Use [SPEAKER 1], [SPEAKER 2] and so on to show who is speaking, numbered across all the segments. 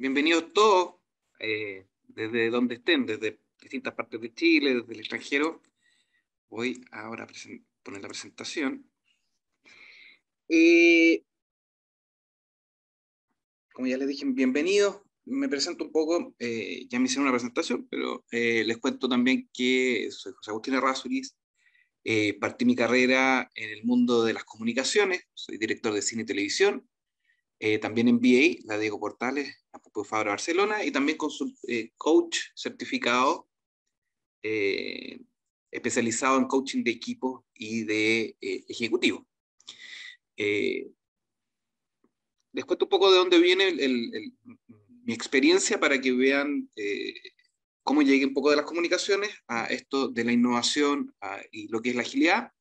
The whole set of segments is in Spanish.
[SPEAKER 1] Bienvenidos todos, eh, desde donde estén, desde distintas partes de Chile, desde el extranjero. Voy ahora a poner la presentación. Eh, como ya les dije, bienvenidos. Me presento un poco, eh, ya me hicieron una presentación, pero les cuento también que soy José Agustín Arrázuriz, partí mi carrera en el mundo de las comunicaciones, soy director de cine y televisión, eh, también en BA, la Diego Portales, la Fabra Barcelona, y también con su eh, coach certificado eh, especializado en coaching de equipo y de ejecutivo. les cuento un poco de dónde viene mi experiencia para que vean cómo llegué un poco de las comunicaciones a esto de la innovación y lo que es la agilidad.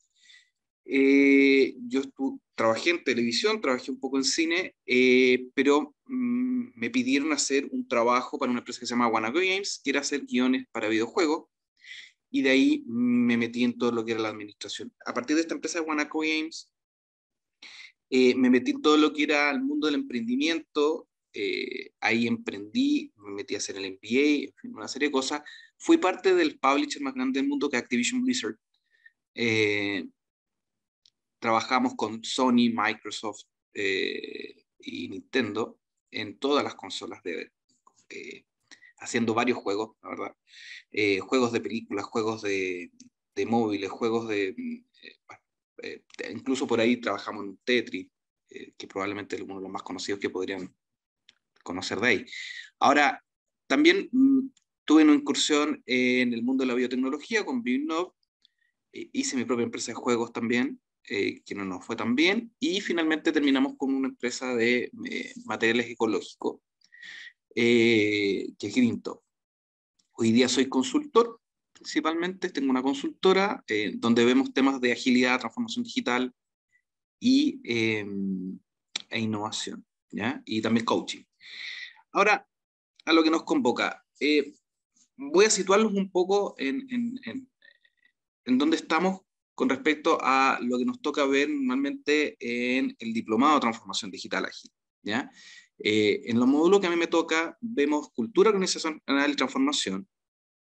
[SPEAKER 1] Eh, yo trabajé en televisión, trabajé un poco en cine, eh, pero mm, me pidieron hacer un trabajo para una empresa que se llama Wanako Games, que era hacer guiones para videojuegos, y de ahí mm, me metí en todo lo que era la administración. A partir de esta empresa Wanako Games, eh, me metí en todo lo que era el mundo del emprendimiento, ahí emprendí, me metí a hacer el MBA, en una serie de cosas. Fui parte del publisher más grande del mundo que Activision Blizzard. Eh, trabajamos con Sony, Microsoft eh, y Nintendo en todas las consolas de, eh, haciendo varios juegos, la verdad. Eh, juegos de películas, juegos de, móviles, juegos de... Mm, e incluso por ahí trabajamos en Tetris, que probablemente es uno de los más conocidos que podrían conocer de ahí. Ahora, también mm, tuve una incursión en el mundo de la biotecnología con Bignov, hice mi propia empresa de juegos también, eh, que no nos fue tan bien, y finalmente terminamos con una empresa de eh, materiales ecológicos, eh, que es quinto. Hoy día soy consultor, principalmente, tengo una consultora donde vemos temas de agilidad, transformación digital y, e innovación, ¿ya? y también coaching. Ahora, a lo que nos convoca. voy a situarlos un poco en, en, en, en dónde estamos con respecto a lo que nos toca ver normalmente en el diplomado de transformación digital ágil. ¿ya? Eh, en los módulos que a mí me toca, vemos cultura organizacional y transformación,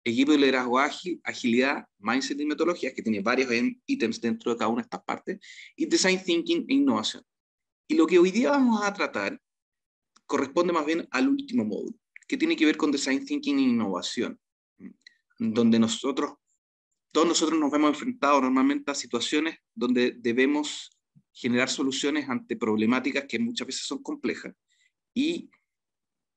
[SPEAKER 1] equipo de liderazgo ágil, agilidad, mindset y metodologías, que tiene varios em, ítems dentro de cada una de estas partes, y design thinking e innovación. Y lo que hoy día vamos a tratar corresponde más bien al último módulo, que tiene que ver con design thinking e innovación, donde nosotros todos nosotros nos hemos enfrentado normalmente a situaciones donde debemos generar soluciones ante problemáticas que muchas veces son complejas. Y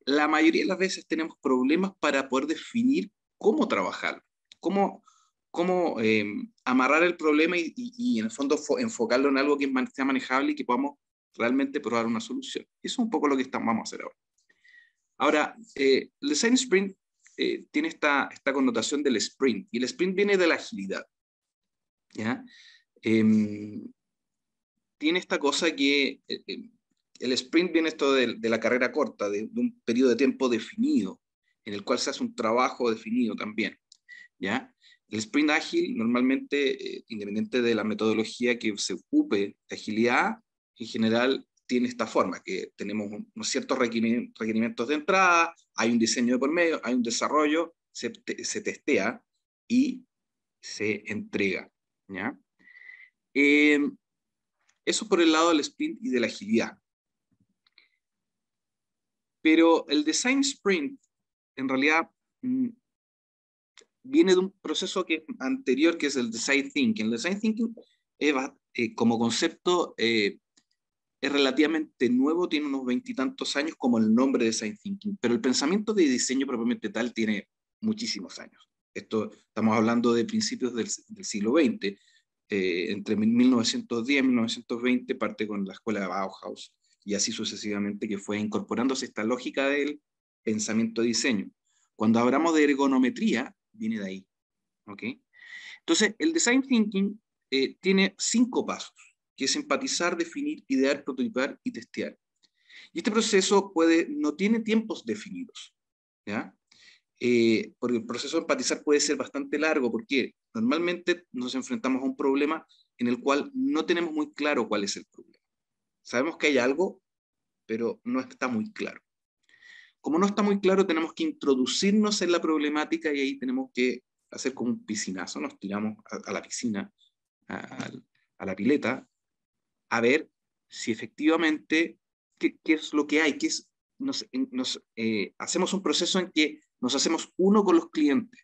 [SPEAKER 1] la mayoría de las veces tenemos problemas para poder definir cómo trabajar, cómo, cómo eh, amarrar el problema y, en el fondo enfocarlo en algo que sea manejable y que podamos realmente probar una solución. Eso es un poco lo que estamos, vamos a hacer ahora. Ahora, el eh, Design Sprint eh, tiene esta, connotación del sprint, y el sprint viene de la agilidad. Em, tiene esta cosa que eh, em, el sprint viene esto de, la carrera corta, de, un periodo de tiempo definido, en el cual se hace un trabajo definido también. ¿ya? El sprint ágil, normalmente, eh, independiente de la metodología que se ocupe de agilidad, en general tiene esta forma, que tenemos unos ciertos requerimientos de entrada, hay un diseño de por medio, hay un desarrollo, se, se testea y se entrega. ¿ya? Em, eso por el lado del sprint y de la agilidad. Pero el design sprint, en realidad, mm, viene de un proceso que, anterior que es el design thinking. El design thinking eh, como concepto eh, es relativamente nuevo, tiene unos veintitantos años como el nombre de Design Thinking, pero el pensamiento de diseño propiamente tal tiene muchísimos años. Esto estamos hablando de principios del, siglo XX, eh, entre 1910 y 1920 parte con la escuela de Bauhaus y así sucesivamente que fue incorporándose esta lógica del pensamiento de diseño. Cuando hablamos de ergonometría, viene de ahí. ¿ok? Entonces, el design thinking eh, tiene cinco pasos que es empatizar, definir, idear, prototipar y testear. Y este proceso puede, no tiene tiempos definidos, eh, porque el proceso de empatizar puede ser bastante largo, porque normalmente nos enfrentamos a un problema en el cual no tenemos muy claro cuál es el problema. Sabemos que hay algo, pero no está muy claro. Como no está muy claro, tenemos que introducirnos en la problemática y ahí tenemos que hacer como un piscinazo, nos tiramos a, la piscina, a, a, la pileta, a ver si efectivamente qué, qué es lo que hay, qué es, nos, eh, hacemos un proceso en que nos hacemos uno con los clientes.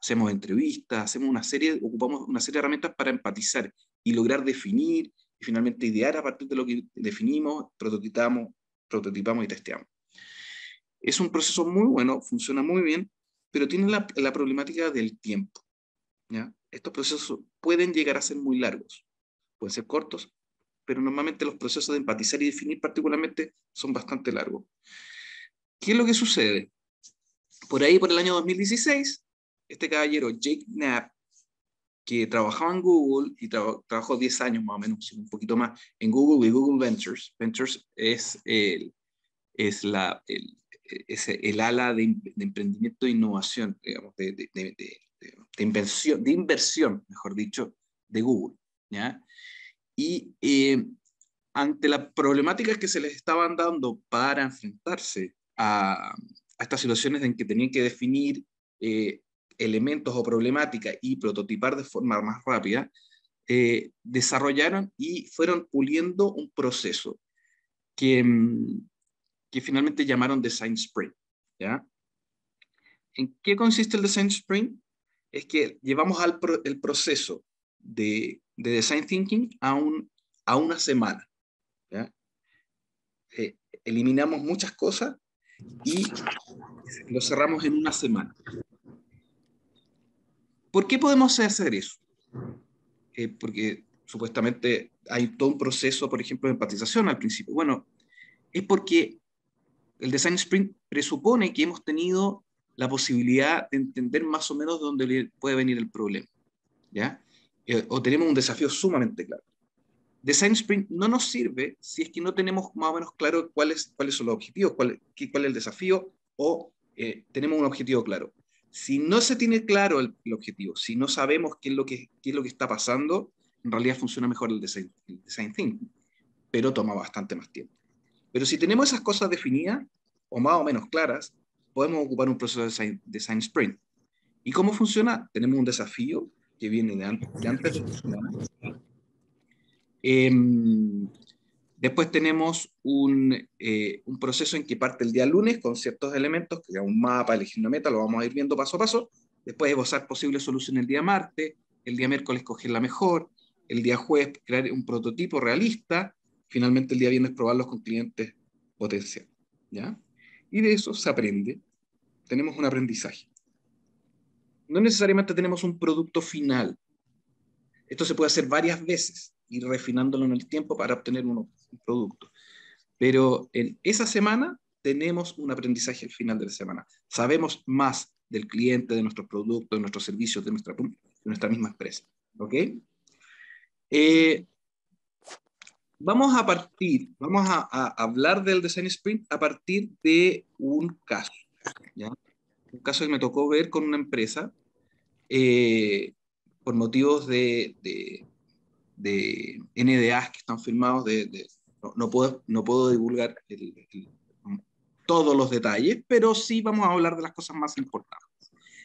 [SPEAKER 1] Hacemos entrevistas, hacemos una serie, ocupamos una serie de herramientas para empatizar y lograr definir y finalmente idear a partir de lo que definimos, prototipamos, prototipamos y testeamos. Es un proceso muy bueno, funciona muy bien, pero tiene la, la problemática del tiempo. ¿ya? Estos procesos pueden llegar a ser muy largos, pueden ser cortos, pero normalmente los procesos de empatizar y definir particularmente son bastante largos. ¿Qué es lo que sucede? Por ahí, por el año 2016, este caballero, Jake Knapp, que trabajaba en Google y trabajó 10 años más o menos, un poquito más, en Google y Google Ventures. Ventures es el, es la, es el ala de, emprendimiento e innovación, digamos, de, de, de inversión, de inversión, mejor dicho, de Google. ¿ya? Y eh, ante las problemáticas que se les estaban dando para enfrentarse a, estas situaciones en que tenían que definir eh, elementos o problemáticas y prototipar de forma más rápida, eh, desarrollaron y fueron puliendo un proceso que, mm, que finalmente llamaron Design Sprint. ¿ya? ¿En qué consiste el Design Sprint? Es que llevamos al el proceso de de Design Thinking a, a una semana. Eh, eliminamos muchas cosas y lo cerramos en una semana. ¿Por qué podemos hacer eso? Eh, porque supuestamente hay todo un proceso, por ejemplo, de empatización al principio. Bueno, es porque el Design Sprint presupone que hemos tenido la posibilidad de entender más o menos dónde puede venir el problema. ¿ya? Eh, o tenemos un desafío sumamente claro. Design Sprint no nos sirve si es que no tenemos más o menos claro cuáles, cuáles son los objetivos, cuál, cuál es el desafío o eh, tenemos un objetivo claro. Si no se tiene claro el, objetivo, si no sabemos qué es, lo que, qué es lo que está pasando, en realidad funciona mejor el design, think, pero toma bastante más tiempo. Pero si tenemos esas cosas definidas o más o menos claras, podemos ocupar un proceso de design sprint. ¿Y cómo funciona? Tenemos un desafío que viene de antes, em, después tenemos eh, un, proceso en que parte el día lunes con ciertos elementos, que un mapa, elegir una meta, lo vamos a ir viendo paso a paso. Después esbozar posibles soluciones el día martes, el día miércoles coger la mejor, el día jueves crear un prototipo realista, finalmente el día viernes probarlos con clientes potenciales. Y de eso se aprende, tenemos un aprendizaje no necesariamente tenemos un producto final. Esto se puede hacer varias veces, ir refinándolo en el tiempo para obtener un, producto. Pero en esa semana tenemos un aprendizaje al final de la semana. Sabemos más del cliente, de nuestros productos, de nuestros servicios, de nuestra, nuestra misma empresa. ¿Ok? Eh, vamos a partir, vamos a, a, hablar del design sprint a partir de un caso. ¿ya? caso que me tocó ver con una empresa eh, por motivos de, de, NDAs que están firmados, de, no, puedo, no puedo divulgar todos los detalles, pero sí vamos a hablar de las cosas más importantes.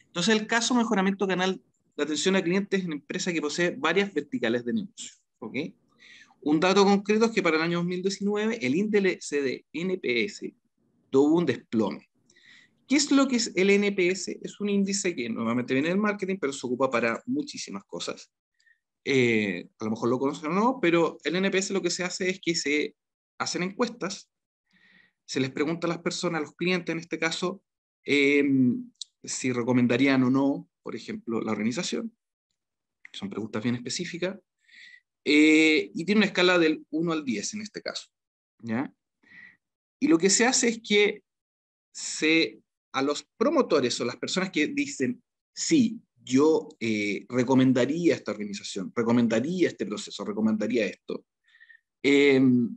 [SPEAKER 1] Entonces, el caso mejoramiento canal de atención a clientes es una empresa que posee varias verticales de negocio. Un dato concreto es que para el año 2019 el índice de NPS tuvo un desplome ¿Qué es lo que es el NPS? Es un índice que nuevamente viene del marketing, pero se ocupa para muchísimas cosas. Eh, a lo mejor lo conocen o no, pero el NPS lo que se hace es que se hacen encuestas, se les pregunta a las personas, a los clientes en este caso, em, si recomendarían o no, por ejemplo, la organización. Son preguntas bien específicas. Eh, y tiene una escala del 1 al 10 en este caso. ¿ya? Y lo que se hace es que se a los promotores o las personas que dicen, sí, yo eh, recomendaría esta organización, recomendaría este proceso, recomendaría esto. Em,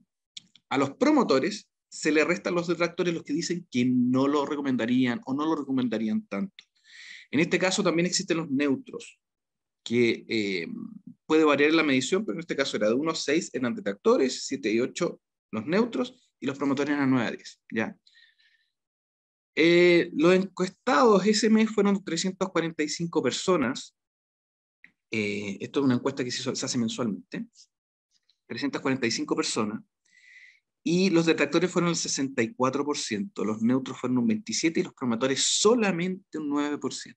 [SPEAKER 1] a los promotores se le restan los detractores los que dicen que no lo recomendarían o no lo recomendarían tanto. En este caso también existen los neutros, que em, puede variar la medición, pero en este caso era de 1 a 6 eran detractores, 7 y 8 los neutros y los promotores eran 9 a 10. ¿ya? Eh, los encuestados ese mes fueron 345 personas. Eh, esto es una encuesta que se, hace mensualmente. 345 personas. Y los detractores fueron el 64%, los neutros fueron un 27% y los promotores solamente un 9%.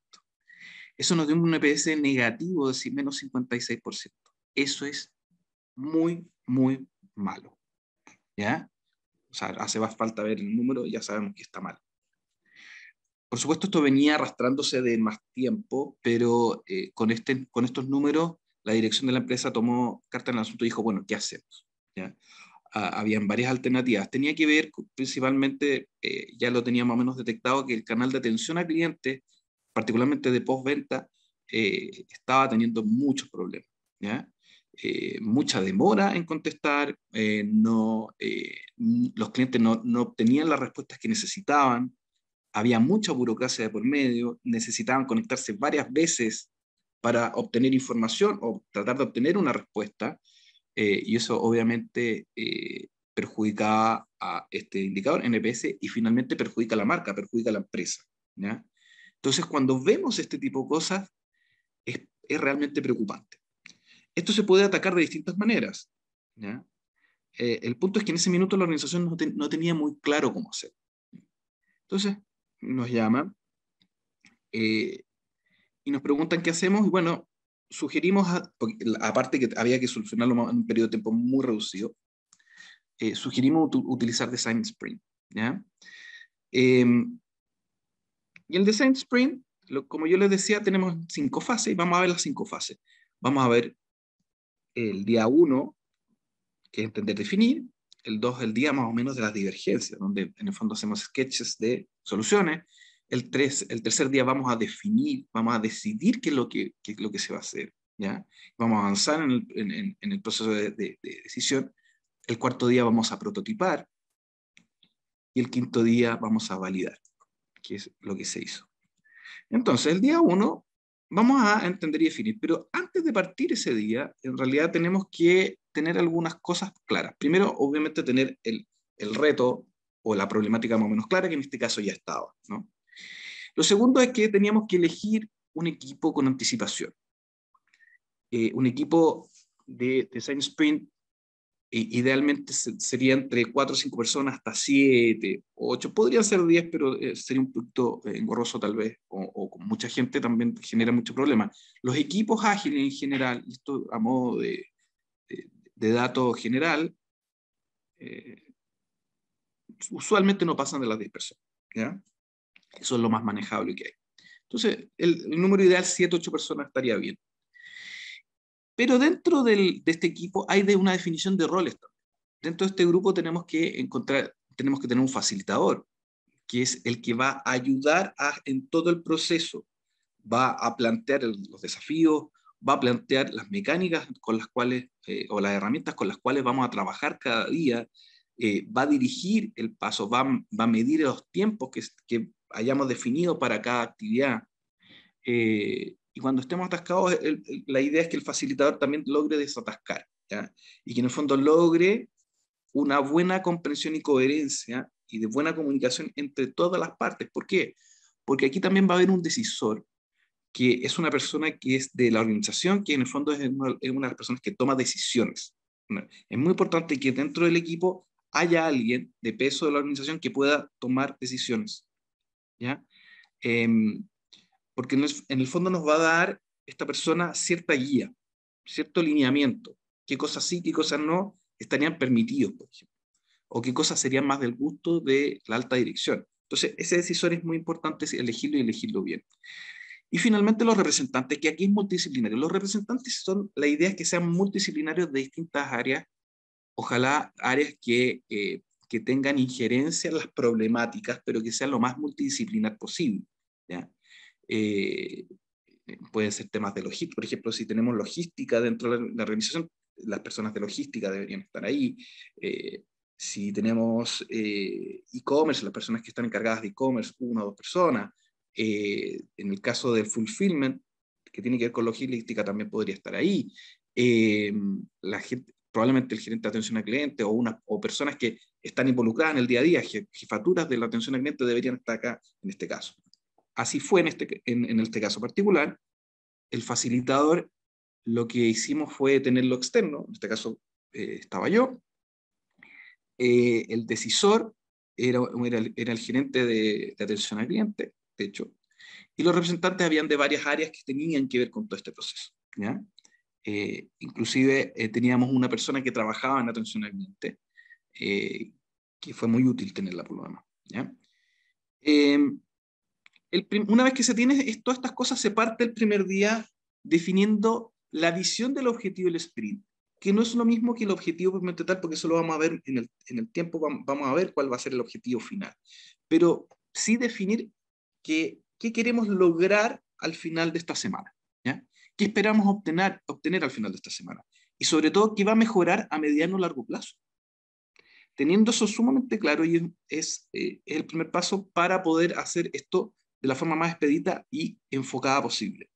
[SPEAKER 1] Eso nos dio un EPS negativo, es decir, menos 56%. Eso es muy, muy malo. ¿Ya? O sea, hace más falta ver el número, y ya sabemos que está mal. Por supuesto, esto venía arrastrándose de más tiempo, pero eh, con, este, con estos números, la dirección de la empresa tomó carta en el asunto y dijo, bueno, ¿qué hacemos? Ah, habían varias alternativas. Tenía que ver principalmente, eh, ya lo teníamos más o menos detectado, que el canal de atención a cliente, particularmente de postventa, eh, estaba teniendo muchos problemas. mucha demora en contestar, no, los clientes no, no, obtenían las respuestas que necesitaban, había mucha burocracia de por medio, necesitaban conectarse varias veces para obtener información o tratar de obtener una respuesta, eh, y eso obviamente eh, perjudicaba a este indicador NPS y finalmente perjudica a la marca, perjudica a la empresa. Entonces, cuando vemos este tipo de cosas, es, es, realmente preocupante. Esto se puede atacar de distintas maneras. Eh, el punto es que en ese minuto la organización no, no tenía muy claro cómo hacer. Entonces, nos llama eh, y nos preguntan qué hacemos. Y bueno, sugerimos, aparte que había que solucionarlo en un periodo de tiempo muy reducido, eh, sugerimos utilizar Design Sprint. Em, y el Design Sprint, como yo les decía, tenemos cinco fases y vamos a ver las cinco fases. Vamos a ver el día uno, que es entender, definir el 2 el día más o menos de las divergencias, donde en el fondo hacemos sketches de soluciones. El, tres, el tercer día vamos a definir, vamos a decidir qué es lo que, lo que se va a hacer. ¿ya? Vamos a avanzar en el, proceso de, decisión. El cuarto día vamos a prototipar. Y el quinto día vamos a validar, qué es lo que se hizo. Entonces, el día 1 vamos a entender y definir, pero antes de partir ese día, en realidad tenemos que tener algunas cosas claras. Primero, obviamente, tener el, reto o la problemática más o menos clara, que en este caso ya estaba. ¿no? Lo segundo es que teníamos que elegir un equipo con anticipación. Eh, un equipo de design sprint idealmente sería entre 4 o 5 personas hasta 7 8, podría ser 10, pero eh, sería un producto eh, engorroso tal vez, o, con mucha gente también genera mucho problema. Los equipos ágiles en general, esto a modo de, de, dato general, eh, usualmente no pasan de las 10 personas, ¿ya? Eso es lo más manejable que hay. Entonces, el, el número ideal, 7 o 8 personas estaría bien. Pero dentro de este equipo hay de una definición de roles. Dentro de este grupo tenemos que encontrar, tenemos que tener un facilitador, que es el que va a ayudar a, en todo el proceso, va a plantear los desafíos, va a plantear las mecánicas con las cuales, eh, o las herramientas con las cuales vamos a trabajar cada día, eh, va a dirigir el paso, va, a medir los tiempos que, hayamos definido para cada actividad. Eh, y cuando estemos atascados, la idea es que el facilitador también logre desatascar, ¿ya? y que en el fondo logre una buena comprensión y coherencia y de buena comunicación entre todas las partes. ¿Por qué? Porque aquí también va a haber un decisor, que es una persona que es de la organización, que en el fondo es una, persona de personas que toma decisiones. Es muy importante que dentro del equipo haya alguien de peso de la organización que pueda tomar decisiones. ¿ya? Em, porque en el, fondo nos va a dar esta persona cierta guía, cierto lineamiento, qué cosas sí, qué cosas no estarían permitidos, por ejemplo, o qué cosas serían más del gusto de la alta dirección. Entonces, ese decisor es muy importante elegirlo y elegirlo bien. Y finalmente los representantes, que aquí es multidisciplinario. Los representantes son, la idea es que sean multidisciplinarios de distintas áreas, ojalá áreas que, eh, que tengan injerencia en las problemáticas, pero que sean lo más multidisciplinar posible. ¿ya? Eh, pueden ser temas de logística, por ejemplo, si tenemos logística dentro de la organización, las personas de logística deberían estar ahí. Eh, si tenemos eh, e-commerce, las personas que están encargadas de e-commerce, una o dos personas. en el caso del fulfillment, que tiene que ver con logística, también podría estar ahí. probablemente el gerente de atención al cliente o, una, o personas que están involucradas en el día a día, jefaturas de la atención al cliente deberían estar acá en este caso. Así fue en este, en, este caso particular. El facilitador lo que hicimos fue tenerlo externo, en este caso eh, estaba yo. Eh, el decisor era, era, el, gerente de, atención al cliente, de hecho, y los representantes habían de varias áreas que tenían que ver con todo este proceso. Eh, inclusive teníamos una persona que trabajaba en atención al cliente, que fue muy útil tenerla por lo demás. Em, una vez que se tiene todas estas cosas, se parte el primer día definiendo la visión del objetivo del sprint, que no es lo mismo que el objetivo propiamente porque eso lo vamos a ver en el, en el tiempo, vamos, a ver cuál va a ser el objetivo final. Pero sí definir qué queremos lograr al final de esta semana, ¿ya? qué esperamos obtener, obtener al final de esta semana y sobre todo qué va a mejorar a mediano o largo plazo. Teniendo eso sumamente claro y es, eh, el primer paso para poder hacer esto de la forma más expedita y enfocada posible.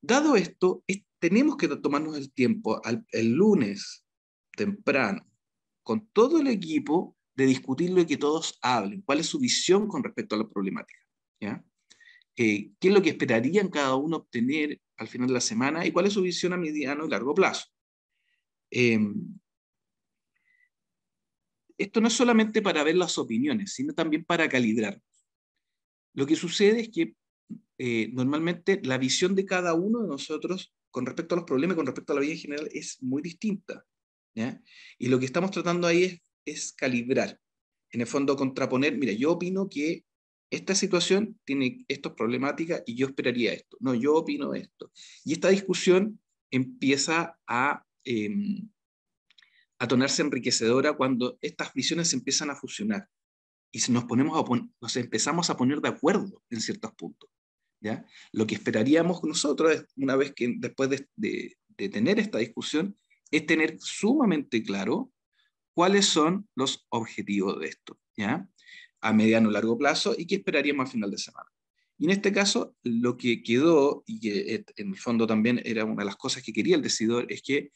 [SPEAKER 1] Dado esto, tenemos que tomarnos el tiempo el lunes temprano con todo el equipo de discutirlo y que todos hablen. ¿Cuál es su visión con respecto a la problemática? Eh, ¿Qué es lo que esperarían cada uno obtener al final de la semana y cuál es su visión a mediano y largo plazo? Em, esto no es solamente para ver las opiniones, sino también para calibrar. Lo que sucede es que eh, normalmente la visión de cada uno de nosotros con respecto a los problemas, con respecto a la vida en general, es muy distinta. Y lo que estamos tratando ahí es, calibrar, en el fondo contraponer, mira, yo opino que esta situación tiene estas problemáticas y yo esperaría esto. No, yo opino esto. Y esta discusión empieza a, eh, tornarse enriquecedora cuando estas visiones empiezan a fusionar y si nos ponemos empezamos a poner de acuerdo en ciertos puntos. ¿ya? Lo que esperaríamos nosotros, una vez que después de, tener esta discusión, es tener sumamente claro cuáles son los objetivos de esto, ¿ya? A mediano o largo plazo y qué esperaríamos al final de semana. Y en este caso, lo que quedó, y eh, en el fondo también era una de las cosas que quería el decidor, es que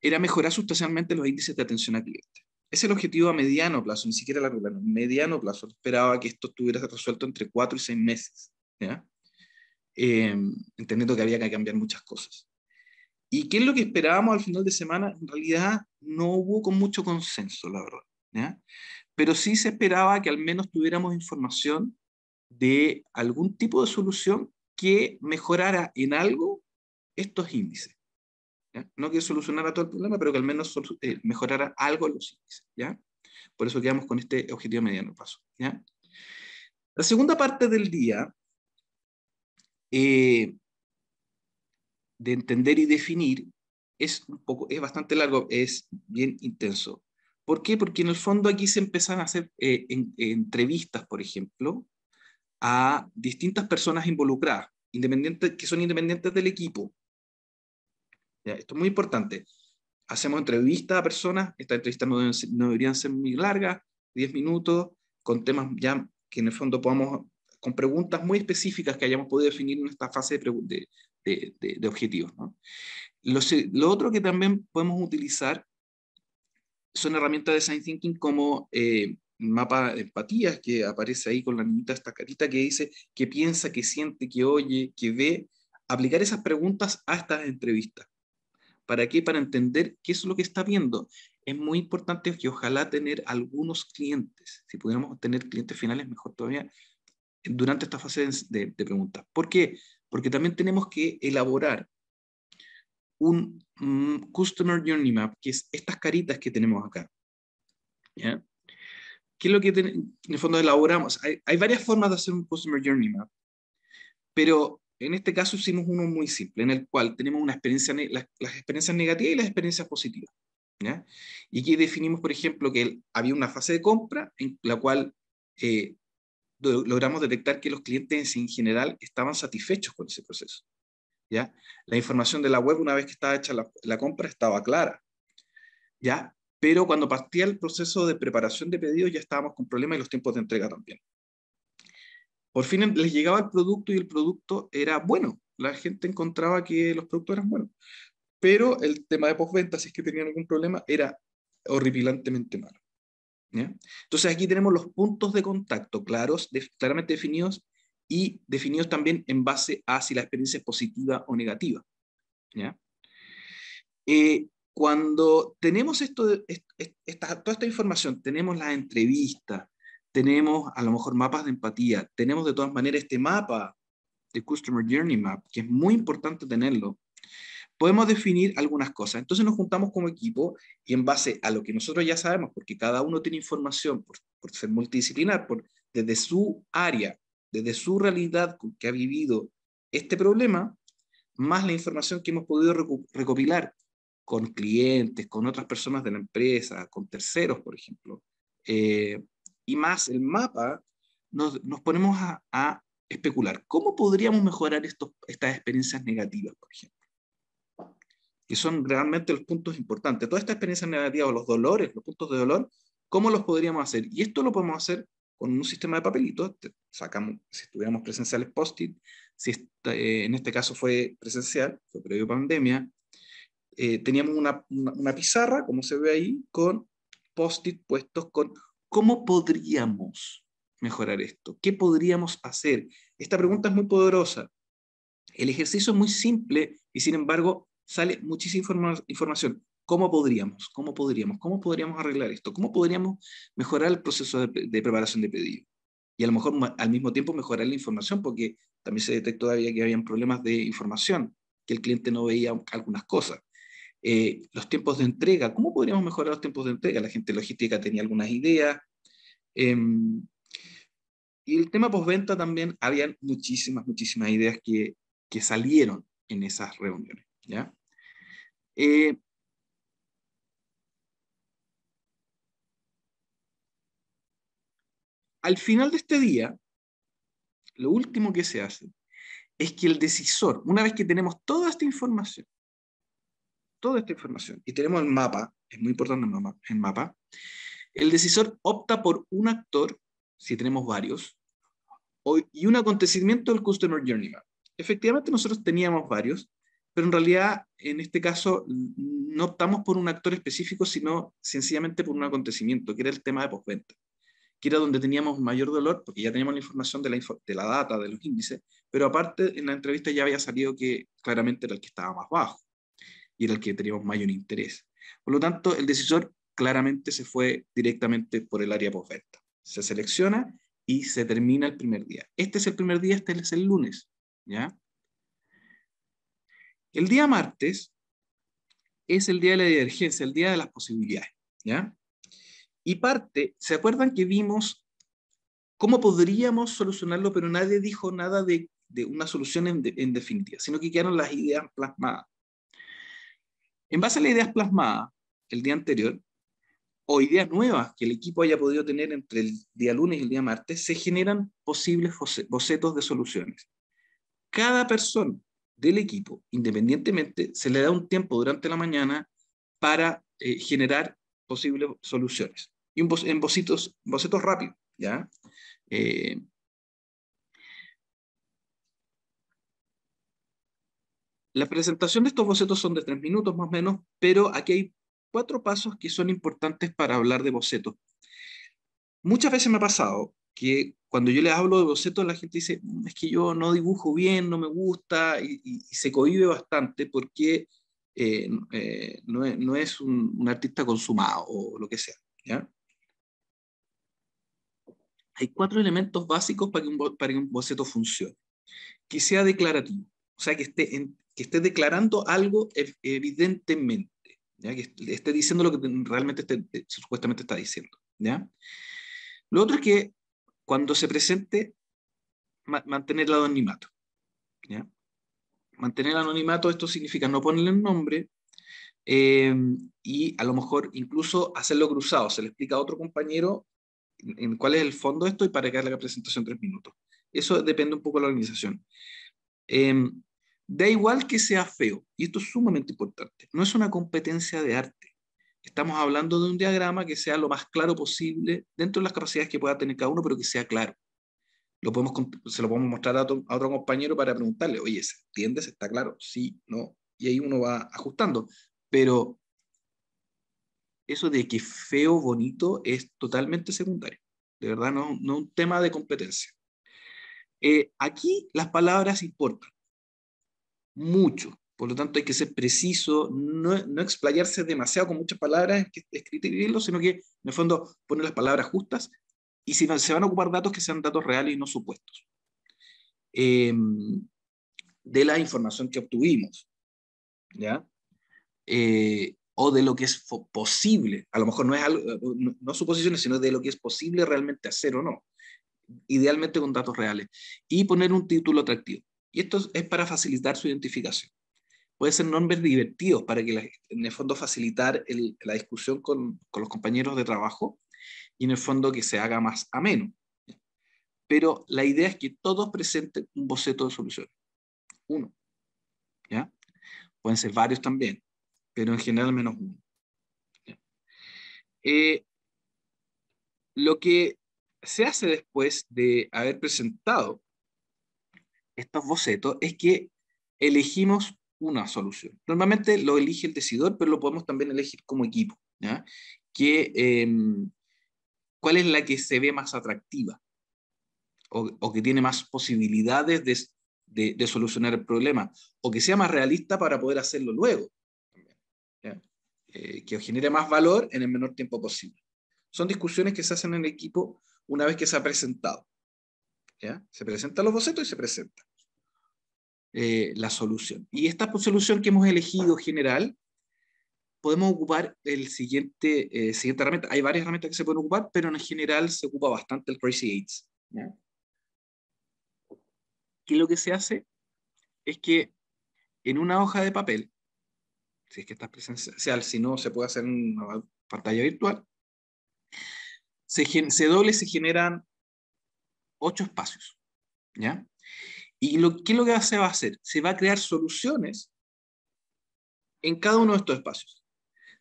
[SPEAKER 1] era mejorar sustancialmente los índices de atención al cliente es el objetivo a mediano plazo, ni siquiera a largo plazo, mediano plazo. Esperaba que esto estuviera resuelto entre cuatro y seis meses, em, entendiendo que había que cambiar muchas cosas. ¿Y qué es lo que esperábamos al final de semana? En realidad no hubo con mucho consenso, la
[SPEAKER 2] verdad.
[SPEAKER 1] Pero sí se esperaba que al menos tuviéramos información de algún tipo de solución que mejorara en algo estos índices. ¿ya? No que solucionara todo el problema, pero que al menos eh, mejorara algo los índices, ¿ya? Por eso quedamos con este objetivo mediano paso, ¿ya? La segunda parte del día, eh, de entender y definir, es un poco, es bastante largo, es bien intenso. ¿Por qué? Porque en el fondo aquí se empiezan a hacer eh, entrevistas, por ejemplo, a distintas personas involucradas, independientes, que son independientes del equipo, esto es muy importante. Hacemos entrevistas a personas, estas entrevistas no, deberían ser muy largas, 10 minutos, con temas ya que en el fondo podamos, con preguntas muy específicas que hayamos podido definir en esta fase de, objetivos. Lo, otro que también podemos utilizar son herramientas de Design Thinking como eh, mapa de empatías que aparece ahí con la niñita esta carita que dice qué piensa, qué siente, qué oye, qué ve, aplicar esas preguntas a estas entrevistas. ¿Para qué? Para entender qué es lo que está viendo. Es muy importante que ojalá tener algunos clientes. Si pudiéramos tener clientes finales, mejor todavía durante esta fase de, preguntas. ¿Por qué? Porque también tenemos que elaborar un mm, Customer Journey Map, que es estas caritas que tenemos acá. ¿Qué es lo que en el fondo elaboramos? Hay, hay varias formas de hacer un Customer Journey Map, pero en este caso hicimos uno muy simple, en el cual tenemos una experiencia, las, experiencias negativas y las experiencias positivas. ¿ya? Y que definimos, por ejemplo, que había una fase de compra en la cual eh, logramos detectar que los clientes en general estaban satisfechos con ese proceso. ¿ya? La información de la web, una vez que estaba hecha la, compra, estaba clara. ¿ya? Pero cuando partía el proceso de preparación de pedidos, ya estábamos con problemas y los tiempos de entrega también por fin les llegaba el producto y el producto era bueno. La gente encontraba que los productos eran buenos. Pero el tema de postventa, si es que tenían algún problema, era horripilantemente malo. Entonces aquí tenemos los puntos de contacto claros, claramente definidos y definidos también en base a si la experiencia es positiva o negativa. Eh, cuando tenemos esto, toda esta información, tenemos las entrevistas, tenemos a lo mejor mapas de empatía, tenemos de todas maneras este mapa de Customer Journey Map, que es muy importante tenerlo. Podemos definir algunas cosas. Entonces nos juntamos como equipo y en base a lo que nosotros ya sabemos, porque cada uno tiene información por, ser multidisciplinar, por, desde su área, desde su realidad que ha vivido este problema, más la información que hemos podido recopilar con clientes, con otras personas de la empresa, con terceros, por ejemplo. Eh, y más el mapa, nos, nos ponemos a, especular. ¿Cómo podríamos mejorar estas experiencias negativas, por ejemplo? Que son realmente los puntos importantes. esta experiencia negativa o los dolores, los puntos de dolor, ¿cómo los podríamos hacer? Y esto lo podemos hacer con un sistema de papelitos. Sacamos, si estuviéramos presenciales post-it, si eh, en este caso fue presencial, fue previo pandemia, eh, teníamos una, una, una, pizarra, como se ve ahí, con post-it puestos con ¿Cómo podríamos mejorar esto? ¿Qué podríamos hacer? Esta pregunta es muy poderosa. El ejercicio es muy simple y sin embargo sale muchísima información. ¿Cómo podríamos? ¿Cómo podríamos? ¿Cómo podríamos arreglar esto? ¿Cómo podríamos mejorar el proceso de, preparación de pedido? Y a lo mejor al mismo tiempo mejorar la información porque también se detectó todavía que habían problemas de información, que el cliente no veía algunas cosas. Eh, los tiempos de entrega, ¿cómo podríamos mejorar los tiempos de entrega? La gente logística tenía algunas ideas. Em, y el tema postventa también, habían muchísimas, muchísimas ideas que, salieron en esas reuniones. ¿ya? Eh, al final de este día, lo último que se hace es que el decisor, una vez que tenemos toda esta información, toda esta información y tenemos el mapa, es muy importante el mapa, el decisor opta por un actor, si tenemos varios, y un acontecimiento del Customer Journey Map. Efectivamente, nosotros teníamos varios, pero en realidad, en este caso, no optamos por un actor específico, sino sencillamente por un acontecimiento, que era el tema de postventa, que era donde teníamos mayor dolor, porque ya teníamos la información de de la data, de los índices, pero aparte, en la entrevista ya había salido que claramente era el que estaba más bajo y era el que teníamos mayor interés. Por lo tanto, el decisor claramente se fue directamente por el área postventa. Se selecciona y se termina el primer día. Este es el primer día, este es el lunes. ¿ya? El día martes es el día de la divergencia, el día de las posibilidades. ¿ya? Y parte, ¿se acuerdan que vimos cómo podríamos solucionarlo, pero nadie dijo nada de, una solución en, en definitiva, sino que quedaron las ideas plasmadas? En base a las ideas plasmadas el día anterior, o ideas nuevas que el equipo haya podido tener entre el día lunes y el día martes, se generan posibles bocetos de soluciones. Cada persona del equipo, independientemente, se le da un tiempo durante la mañana para eh, generar posibles soluciones. Y en bocetos, bocetos rápidos, ¿ya? Eh, La presentación de estos bocetos son de tres minutos más o menos, pero aquí hay cuatro pasos que son importantes para hablar de bocetos. Muchas veces me ha pasado que cuando yo les hablo de bocetos, la gente dice, mm, es que yo no dibujo bien, no me gusta, y, se cohibe bastante porque eh, eh, no es, un, artista consumado o lo que sea. Hay cuatro elementos básicos para que, un, para que un boceto funcione. Que sea declarativo, o sea, que esté en, que esté declarando algo evidentemente, ¿ya? que esté diciendo lo que realmente eh, supuestamente está diciendo. ¿ya? Lo otro es que cuando se presente, mantener el anonimato. ¿ya? Mantener el anonimato, esto significa no ponerle el nombre em, y a lo mejor incluso hacerlo cruzado. Se le explica a otro compañero en, cuál es el fondo de esto y para que haga la presentación tres minutos. Eso depende un poco de la organización. Eh, Da igual que sea feo, y esto es sumamente importante, no es una competencia de arte. Estamos hablando de un diagrama que sea lo más claro posible dentro de las capacidades que pueda tener cada uno, pero que sea claro. Lo se lo podemos mostrar a otro, compañero para preguntarle, oye, ¿se entiende? ¿Se está claro? Sí, no. Y ahí uno va ajustando. Pero eso de que feo, bonito, es totalmente secundario. De verdad, no, es un tema de competencia. Eh, aquí las palabras importan mucho. Por lo tanto, hay que ser preciso, no, explayarse demasiado con muchas palabras escribirlo sino que en el fondo poner las palabras justas y si se van a ocupar datos que sean datos reales y no supuestos. Em, de la información que obtuvimos, ¿ya? Eh, o de lo que es posible, a lo mejor no es algo, no suposiciones, sino de lo que es posible realmente hacer o no, idealmente con datos reales, y poner un título atractivo. Y esto es para facilitar su identificación. Puede ser nombres divertidos para que, en el fondo, facilitar la discusión con, los compañeros de trabajo y, en el fondo, que se haga más ameno. Pero la idea es que todos presenten un boceto de solución. Uno. ¿Ya? Pueden ser varios también, pero en general menos uno. Eh, lo que se hace después de haber presentado estos bocetos es que elegimos una solución. Normalmente lo elige el decidor, pero lo podemos también elegir como equipo. ¿ya? Em, ¿Cuál es la que se ve más atractiva o, que tiene más posibilidades de, solucionar el problema o que sea más realista para poder hacerlo luego? Eh, que genere más valor en el menor tiempo posible. Son discusiones que se hacen en el equipo una vez que se ha presentado. Se presentan los bocetos y se presenta eh, la solución. Y esta solución que hemos elegido general, podemos ocupar el eh, siguiente, herramienta. Hay varias herramientas que se pueden ocupar, pero en general se ocupa bastante el Crazy Aids. ¿Qué es lo que se hace es que en una hoja de papel, si es que estás presencial, si no se puede hacer en una pantalla virtual, se, se doble se generan ocho espacios. ¿Ya? ¿Y lo, qué es lo que se va a hacer? Se va a crear soluciones en cada uno de estos espacios.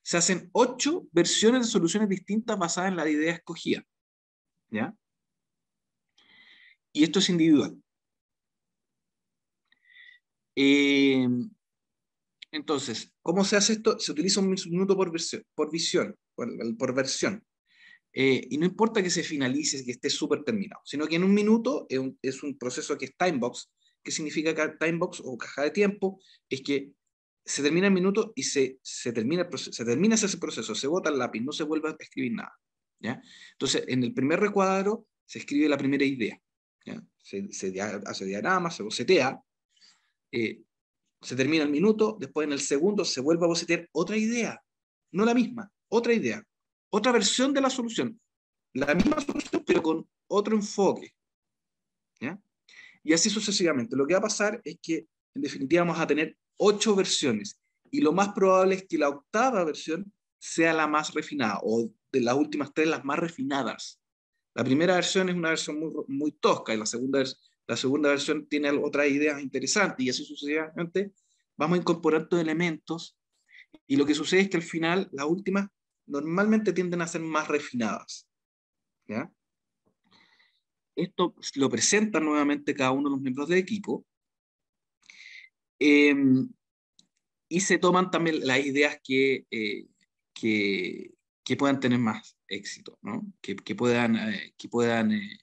[SPEAKER 1] Se hacen ocho versiones de soluciones distintas basadas en la idea escogida. ¿Ya? Y esto es individual. Eh, entonces, ¿cómo se hace esto? Se utiliza un minuto por, por, visión, por versión. Eh, y no importa que se finalice, que esté súper terminado, sino que en un minuto es un, proceso que es box ¿Qué significa timebox o caja de tiempo? Es que se termina el minuto y se, se, termina, se termina ese proceso, se bota el lápiz, no se vuelve a escribir nada. ¿ya? Entonces, en el primer recuadro se escribe la primera idea. ¿ya? Se, hace diagrama, se bocetea, eh, se termina el minuto, después en el segundo se vuelve a bocetear otra idea, no la misma, otra idea otra versión de la solución. La misma solución, pero con otro enfoque. ¿ya? Y así sucesivamente. Lo que va a pasar es que, en definitiva, vamos a tener ocho versiones. Y lo más probable es que la octava versión sea la más refinada, o de las últimas tres, las más refinadas. La primera versión es una versión muy, muy tosca, y la segunda, la segunda versión tiene otras ideas interesantes, y así sucesivamente. Vamos incorporando elementos y lo que sucede es que al final las últimas normalmente tienden a ser más refinadas. Esto lo presentan nuevamente cada uno de los miembros del equipo. Em, y se toman también las ideas eh, que, que, puedan tener más éxito, ¿no? que, puedan, que puedan eh,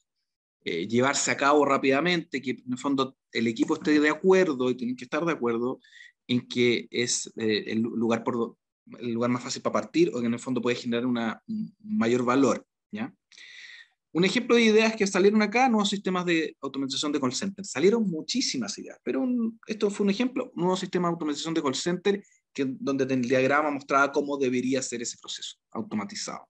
[SPEAKER 1] eh, llevarse a cabo rápidamente, que en el fondo el equipo esté de acuerdo y tienen que estar de acuerdo en que es el lugar por, el lugar más fácil para partir o que en el fondo puede generar un mayor valor. Un ejemplo de ideas que salieron acá, nuevos sistemas de automatización de call center. Salieron muchísimas ideas, pero esto fue un ejemplo, un nuevo sistema de automatización de call center que, donde el diagrama mostraba cómo debería ser ese proceso automatizado.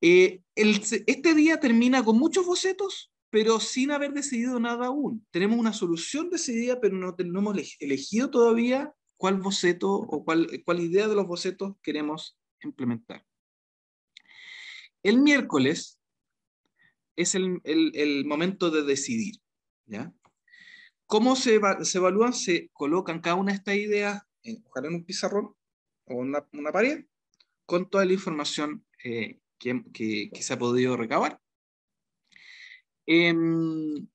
[SPEAKER 1] Eh, este día termina con muchos bocetos, pero sin haber decidido nada aún. Tenemos una solución decidida, pero no, no hemos elegido todavía cuál boceto o cuál, idea de los bocetos queremos implementar. El miércoles es el, momento de decidir. ¿Cómo se, evalúan? Se colocan cada una de estas ideas, en, ojalá en un pizarrón o una, una pared, con toda la información eh, que, se ha podido recabar. Em,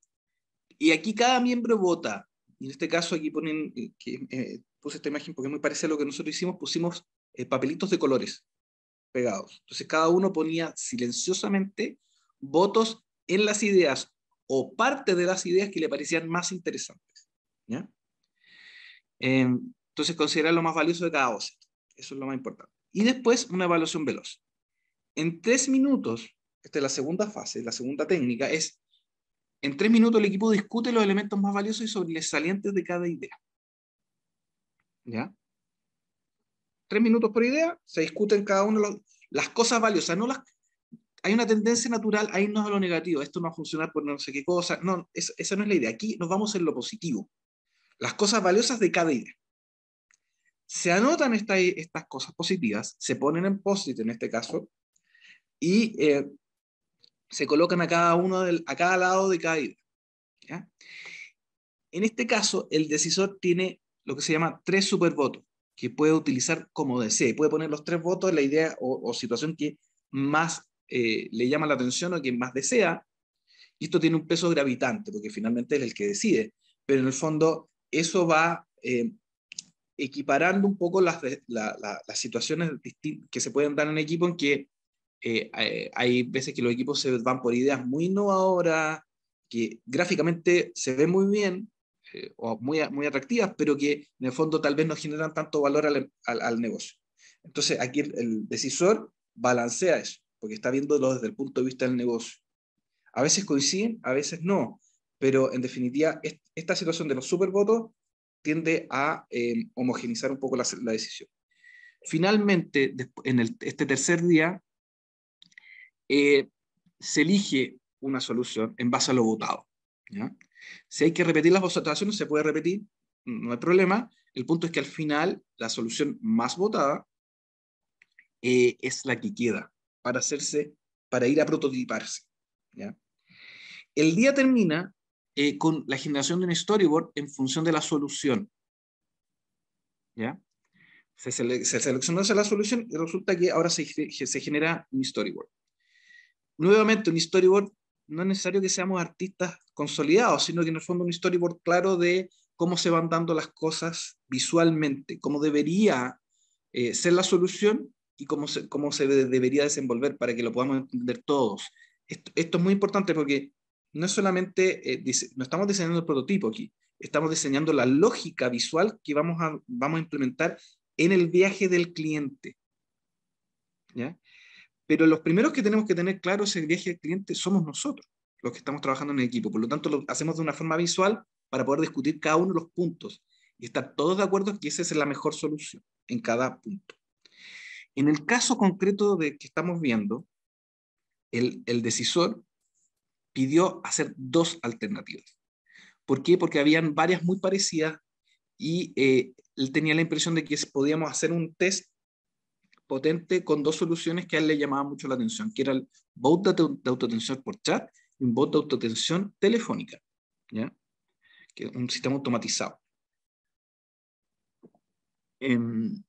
[SPEAKER 1] y aquí cada miembro vota. En este caso aquí ponen eh, eh, puse esta imagen porque es muy parecida a lo que nosotros hicimos, pusimos eh, papelitos de colores pegados. Entonces cada uno ponía silenciosamente votos en las ideas o parte de las ideas que le parecían más interesantes. Em, entonces considerar lo más valioso de cada voz. Eso es lo más importante. Y después una evaluación veloz. En tres minutos, esta es la segunda fase, la segunda técnica, es en tres minutos el equipo discute los elementos más valiosos y sobresalientes de cada idea. ¿ya? Tres minutos por idea, se discuten cada uno las cosas valiosas, no las... Hay una tendencia natural a irnos a lo negativo, esto no va a funcionar por no sé qué cosa, no, esa no es la idea, aquí nos vamos en lo positivo, las cosas valiosas de cada idea. Se anotan estas cosas positivas, se ponen en post en este caso, y eh, se colocan a cada uno, del, a cada lado de cada idea. ¿ya? En este caso, el decisor tiene lo que se llama tres supervotos, que puede utilizar como desee. Puede poner los tres votos en la idea o, situación que más eh, le llama la atención o quien más desea. Y esto tiene un peso gravitante, porque finalmente es el que decide. Pero en el fondo, eso va eh, equiparando un poco las, situaciones que se pueden dar en equipo en que eh, hay veces que los equipos se van por ideas muy innovadoras, que gráficamente se ve muy bien, eh, muy, muy atractivas, pero que en el fondo tal vez no generan tanto valor al, em, al, negocio. Entonces, aquí el, decisor balancea eso, porque está viéndolo desde el punto de vista del negocio. A veces coinciden, a veces no, pero en definitiva, esta situación de los supervotos tiende a eh, em, homogenizar un poco la, decisión. Finalmente, en este tercer día, eh, se elige una solución en base a lo votado. ¿ya? Si hay que repetir las votaciones, se puede repetir, no hay problema. El punto es que al final la solución más votada eh, es la que queda para hacerse, para ir a prototiparse. ¿ya? El día termina eh, con la generación de un storyboard en función de la solución. ¿Ya? Se, selecciona se seleccionó la solución y resulta que ahora se, se genera un storyboard. Nuevamente, un storyboard no es necesario que seamos artistas consolidados, sino que en el fondo un storyboard claro de cómo se van dando las cosas visualmente, cómo debería eh, ser la solución y cómo se, cómo se debería desenvolver para que lo podamos entender todos. Esto, es muy importante porque no solamente, eh, no estamos diseñando el prototipo aquí, estamos diseñando la lógica visual que vamos a, vamos a implementar en el viaje del cliente. ¿Ya? Pero los primeros que tenemos que tener claro ese viaje del cliente somos nosotros, los que estamos trabajando en el equipo. Por lo tanto, lo hacemos de una forma visual para poder discutir cada uno de los puntos y estar todos de acuerdo que esa es la mejor solución en cada punto. En el caso concreto de que estamos viendo, el, decisor pidió hacer dos alternativas. ¿Por qué? Porque habían varias muy parecidas y eh, él tenía la impresión de que podíamos hacer un test potente con dos soluciones que a él le llamaban mucho la atención, que era el bot de autotensión por chat y un bot de autotensión telefónica, ¿ya? Que un sistema automatizado. Em,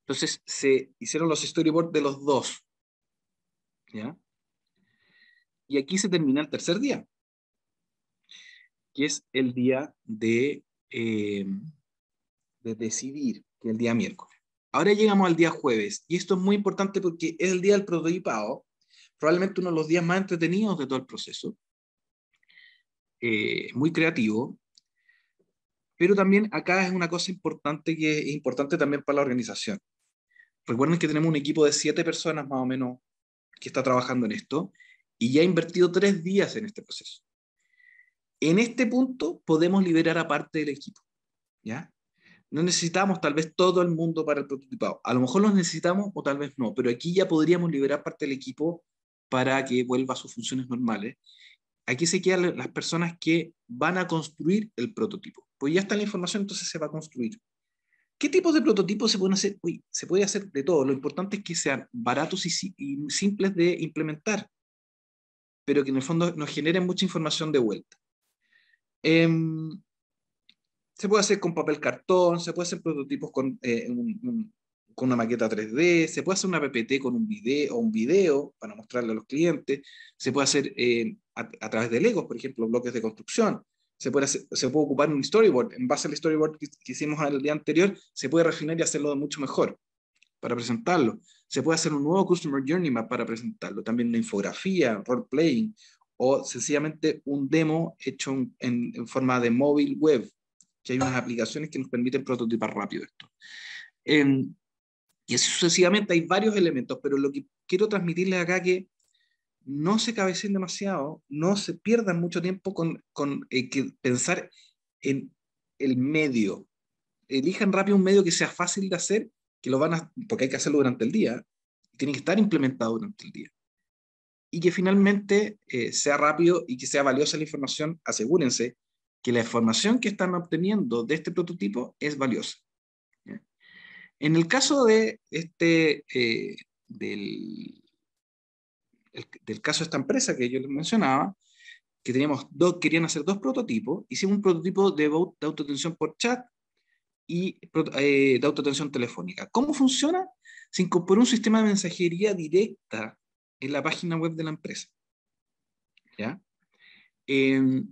[SPEAKER 1] entonces se hicieron los storyboards de los dos, ¿ya? Y aquí se termina el tercer día, que es el día de, em, de decidir, que es el día miércoles. Ahora llegamos al día jueves y esto es muy importante porque es el día del prototipado, probablemente uno de los días más entretenidos de todo el proceso, eh, muy creativo, pero también acá es una cosa importante que es importante también para la organización. Recuerden que tenemos un equipo de siete personas más o menos que está trabajando en esto y ya ha invertido tres días en este proceso. En este punto podemos liberar a parte del equipo, ¿ya? No necesitamos tal vez todo el mundo para el prototipado. A lo mejor los necesitamos o tal vez no, pero aquí ya podríamos liberar parte del equipo para que vuelva a sus funciones normales. Aquí se quedan las personas que van a construir el prototipo. Pues ya está la información, entonces se va a construir. ¿Qué tipos de prototipos se pueden hacer? Uy, se puede hacer de todo. Lo importante es que sean baratos y, simples de implementar, pero que en el fondo nos generen mucha información de vuelta. Eh, se puede hacer con papel cartón, se puede hacer prototipos con, eh, con una maqueta 3D, se puede hacer una PPT con un video o un video para mostrarle a los clientes, se puede hacer eh, a, través de Legos, por ejemplo, bloques de construcción, se puede, se puede ocupar un storyboard, en base al storyboard que, hicimos el día anterior, se puede refinar y hacerlo mucho mejor para presentarlo. Se puede hacer un nuevo Customer Journey Map para presentarlo, también una infografía, role-playing o sencillamente un demo hecho en forma de móvil web que hay unas aplicaciones que nos permiten prototipar rápido esto. Em, y así sucesivamente hay varios elementos, pero lo que quiero transmitirles acá que no se cabecen demasiado, no se pierdan mucho tiempo con, con eh, pensar en el medio. Elijan rápido un medio que sea fácil de hacer, que lo van a, porque hay que hacerlo durante el día, tiene que estar implementado durante el día. Y que finalmente eh, sea rápido y que sea valiosa la información, asegúrense que la información que están obteniendo de este prototipo es valiosa. En el caso de este, eh, del, del, caso de esta empresa que yo les mencionaba, que teníamos dos, querían hacer dos prototipos, hicimos un prototipo de, de atención por chat y eh, de autoatención telefónica. ¿Cómo funciona? Se incorporó un sistema de mensajería directa en la página web de la empresa. ¿Ya? Eh,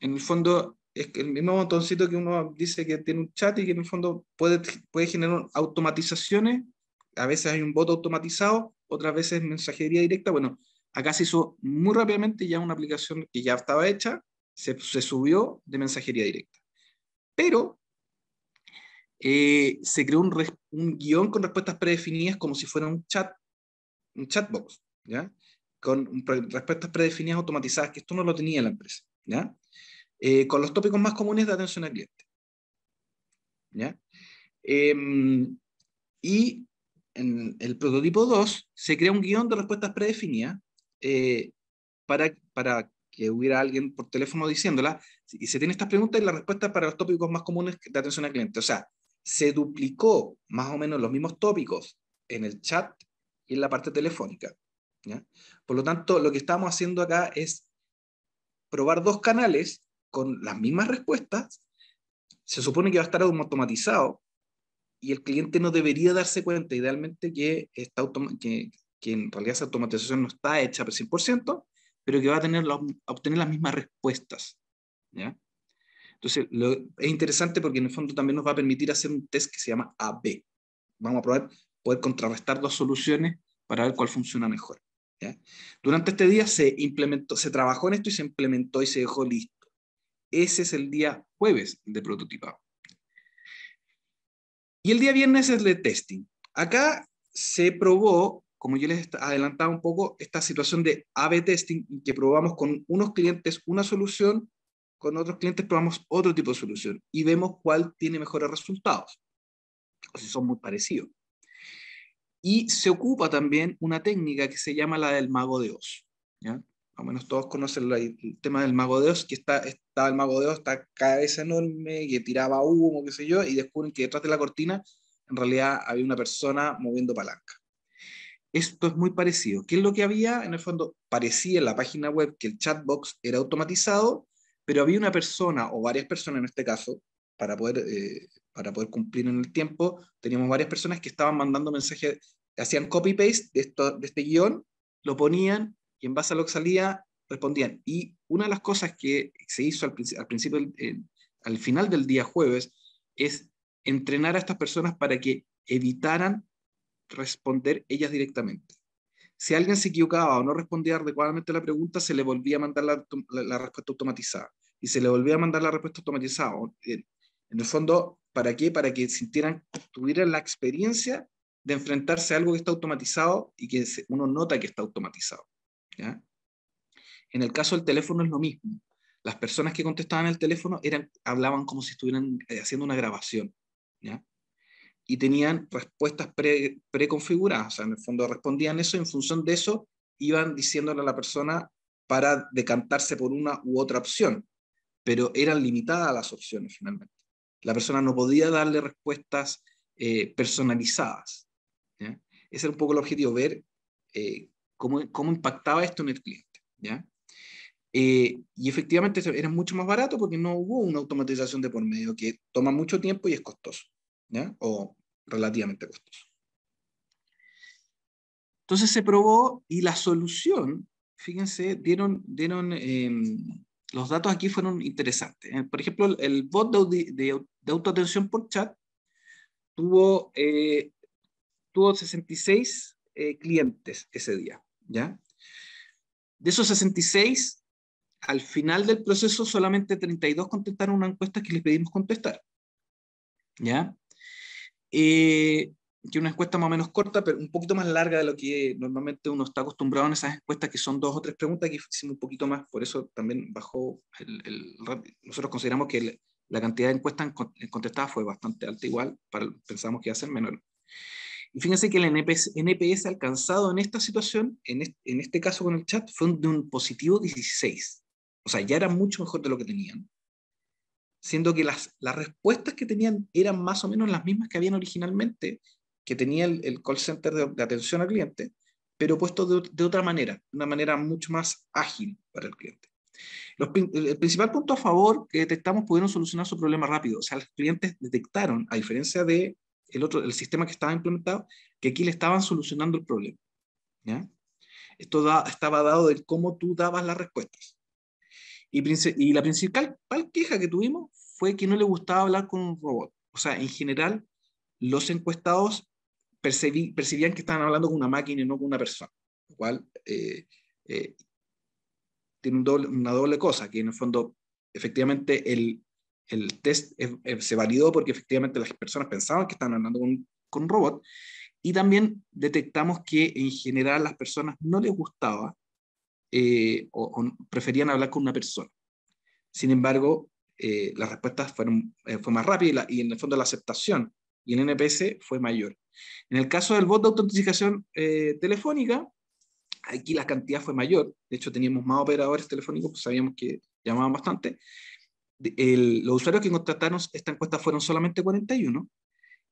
[SPEAKER 1] en el fondo es el mismo botoncito que uno dice que tiene un chat y que en el fondo puede, puede generar automatizaciones. A veces hay un voto automatizado, otras veces mensajería directa. Bueno, acá se hizo muy rápidamente ya una aplicación que ya estaba hecha, se, subió de mensajería directa. Pero eh, se creó un, guión con respuestas predefinidas como si fuera un chat, un chatbox, ¿ya? Con respuestas predefinidas automatizadas, que esto no lo tenía la empresa. Eh, con los tópicos más comunes de atención al cliente. Em, y en el prototipo 2 se crea un guión de respuestas predefinidas eh, para, para que hubiera alguien por teléfono diciéndola, y se tiene estas preguntas y las respuestas para los tópicos más comunes de atención al cliente. O sea, se duplicó más o menos los mismos tópicos en el chat y en la parte telefónica. Por lo tanto, lo que estamos haciendo acá es probar dos canales con las mismas respuestas, se supone que va a estar automatizado y el cliente no debería darse cuenta idealmente que, está que, en realidad esa automatización no está hecha al 100%, pero que va a, tener obtener las mismas respuestas. Entonces, es interesante porque en el fondo también nos va a permitir hacer un test que se llama AB. Vamos a probar poder contrarrestar dos soluciones para ver cuál funciona mejor. Durante este día se implementó, se trabajó en esto y se implementó y se dejó listo. Ese es el día jueves de prototipado. Y el día viernes es el de testing. Acá se probó, como yo les adelantaba un poco, esta situación de A-B testing, que probamos con unos clientes una solución, con otros clientes probamos otro tipo de solución y vemos cuál tiene mejores resultados, o si son muy parecidos. Y se ocupa también una técnica que se llama la del mago de Oz. ¿ya? menos todos conocen el tema del mago de Oz, que está, está el mago de Oz, está cabeza enorme, que tiraba humo, qué sé yo, y descubren que detrás de la cortina en realidad había una persona moviendo palanca. Esto es muy parecido. ¿Qué es lo que había? En el fondo, parecía en la página web que el chatbox era automatizado, pero había una persona o varias personas en este caso, para poder eh, para poder cumplir en el tiempo, teníamos varias personas que estaban mandando mensajes, hacían copy-paste de, de este guión, lo ponían y en base a lo que salía respondían. Y una de las cosas que se hizo al, principio, eh, al final del día jueves, es entrenar a estas personas para que evitaran responder ellas directamente. Si alguien se equivocaba o no respondía adecuadamente a la pregunta, se le volvía a mandar la, la respuesta automatizada. Y se le volvía a mandar la respuesta automatizada. En el fondo, ¿Para qué? Para que sintieran, tuvieran la experiencia de enfrentarse a algo que está automatizado y que uno nota que está automatizado. En el caso del teléfono es lo mismo. Las personas que contestaban el teléfono eran, hablaban como si estuvieran eh, haciendo una grabación. Y tenían respuestas preconfiguradas. O sea, en el fondo respondían eso y en función de eso iban diciéndole a la persona para decantarse por una u otra opción. Pero eran limitadas las opciones finalmente. La persona no podía darle respuestas eh, personalizadas. Ese era un poco el objetivo, ver eh, cómo, impactaba esto en el cliente. Eh, y efectivamente era mucho más barato porque no hubo una automatización de por medio que toma mucho tiempo y es costoso, o relativamente costoso. Entonces se probó y la solución, fíjense, dieron, dieron em, los datos aquí fueron interesantes. Eh, por ejemplo, el bot de, autoatención por chat tuvo, eh, tuvo 66 eh, clientes ese día, ¿ya? De esos 66, al final del proceso solamente 32 contestaron una encuesta que les pedimos contestar, ¿ya? Eh, que una encuesta más o menos corta, pero un poquito más larga de lo que normalmente uno está acostumbrado en esas encuestas, que son dos o tres preguntas, que hicimos un poquito más, por eso también bajó el... nosotros consideramos que la cantidad de encuestas contestadas fue bastante alta igual, para, pensamos que iba a ser menor. Y fíjense que el NPS, NPS alcanzado en esta situación, en este, en este, caso con el chat, fue de un positivo 16. O sea, ya era mucho mejor de lo que tenían. Siendo que las, las respuestas que tenían eran más o menos las mismas que habían originalmente, que tenía el, call center de, atención al cliente, pero puesto de, otra manera, de una manera mucho más ágil para el cliente. el principal punto a favor que detectamos pudieron solucionar su problema rápido. O sea, los clientes detectaron, a diferencia de el otro, el sistema que estaba implementado, que aquí le estaban solucionando el problema. Esto estaba dado de cómo tú dabas las respuestas. Y, y la principal queja que tuvimos fue que no le gustaba hablar con un robot. O sea, en general, los encuestados percibían que estaban hablando con una máquina y no con una persona, lo cual eh, eh, tiene una doble cosa, que en el fondo efectivamente el, test eh, se validó porque efectivamente las personas pensaban que estaban hablando con, un robot y también detectamos que en general las personas no les gustaba o, preferían hablar con una persona. Sin embargo, las respuestas fueron, fue más rápida y, en el fondo la aceptación y el NPS fue mayor. En el caso del bot de autentificación eh, telefónica, aquí la cantidad fue mayor, de hecho teníamos más operadores telefónicos, pues sabíamos que llamaban bastante. los usuarios que contrataron esta encuesta fueron solamente 41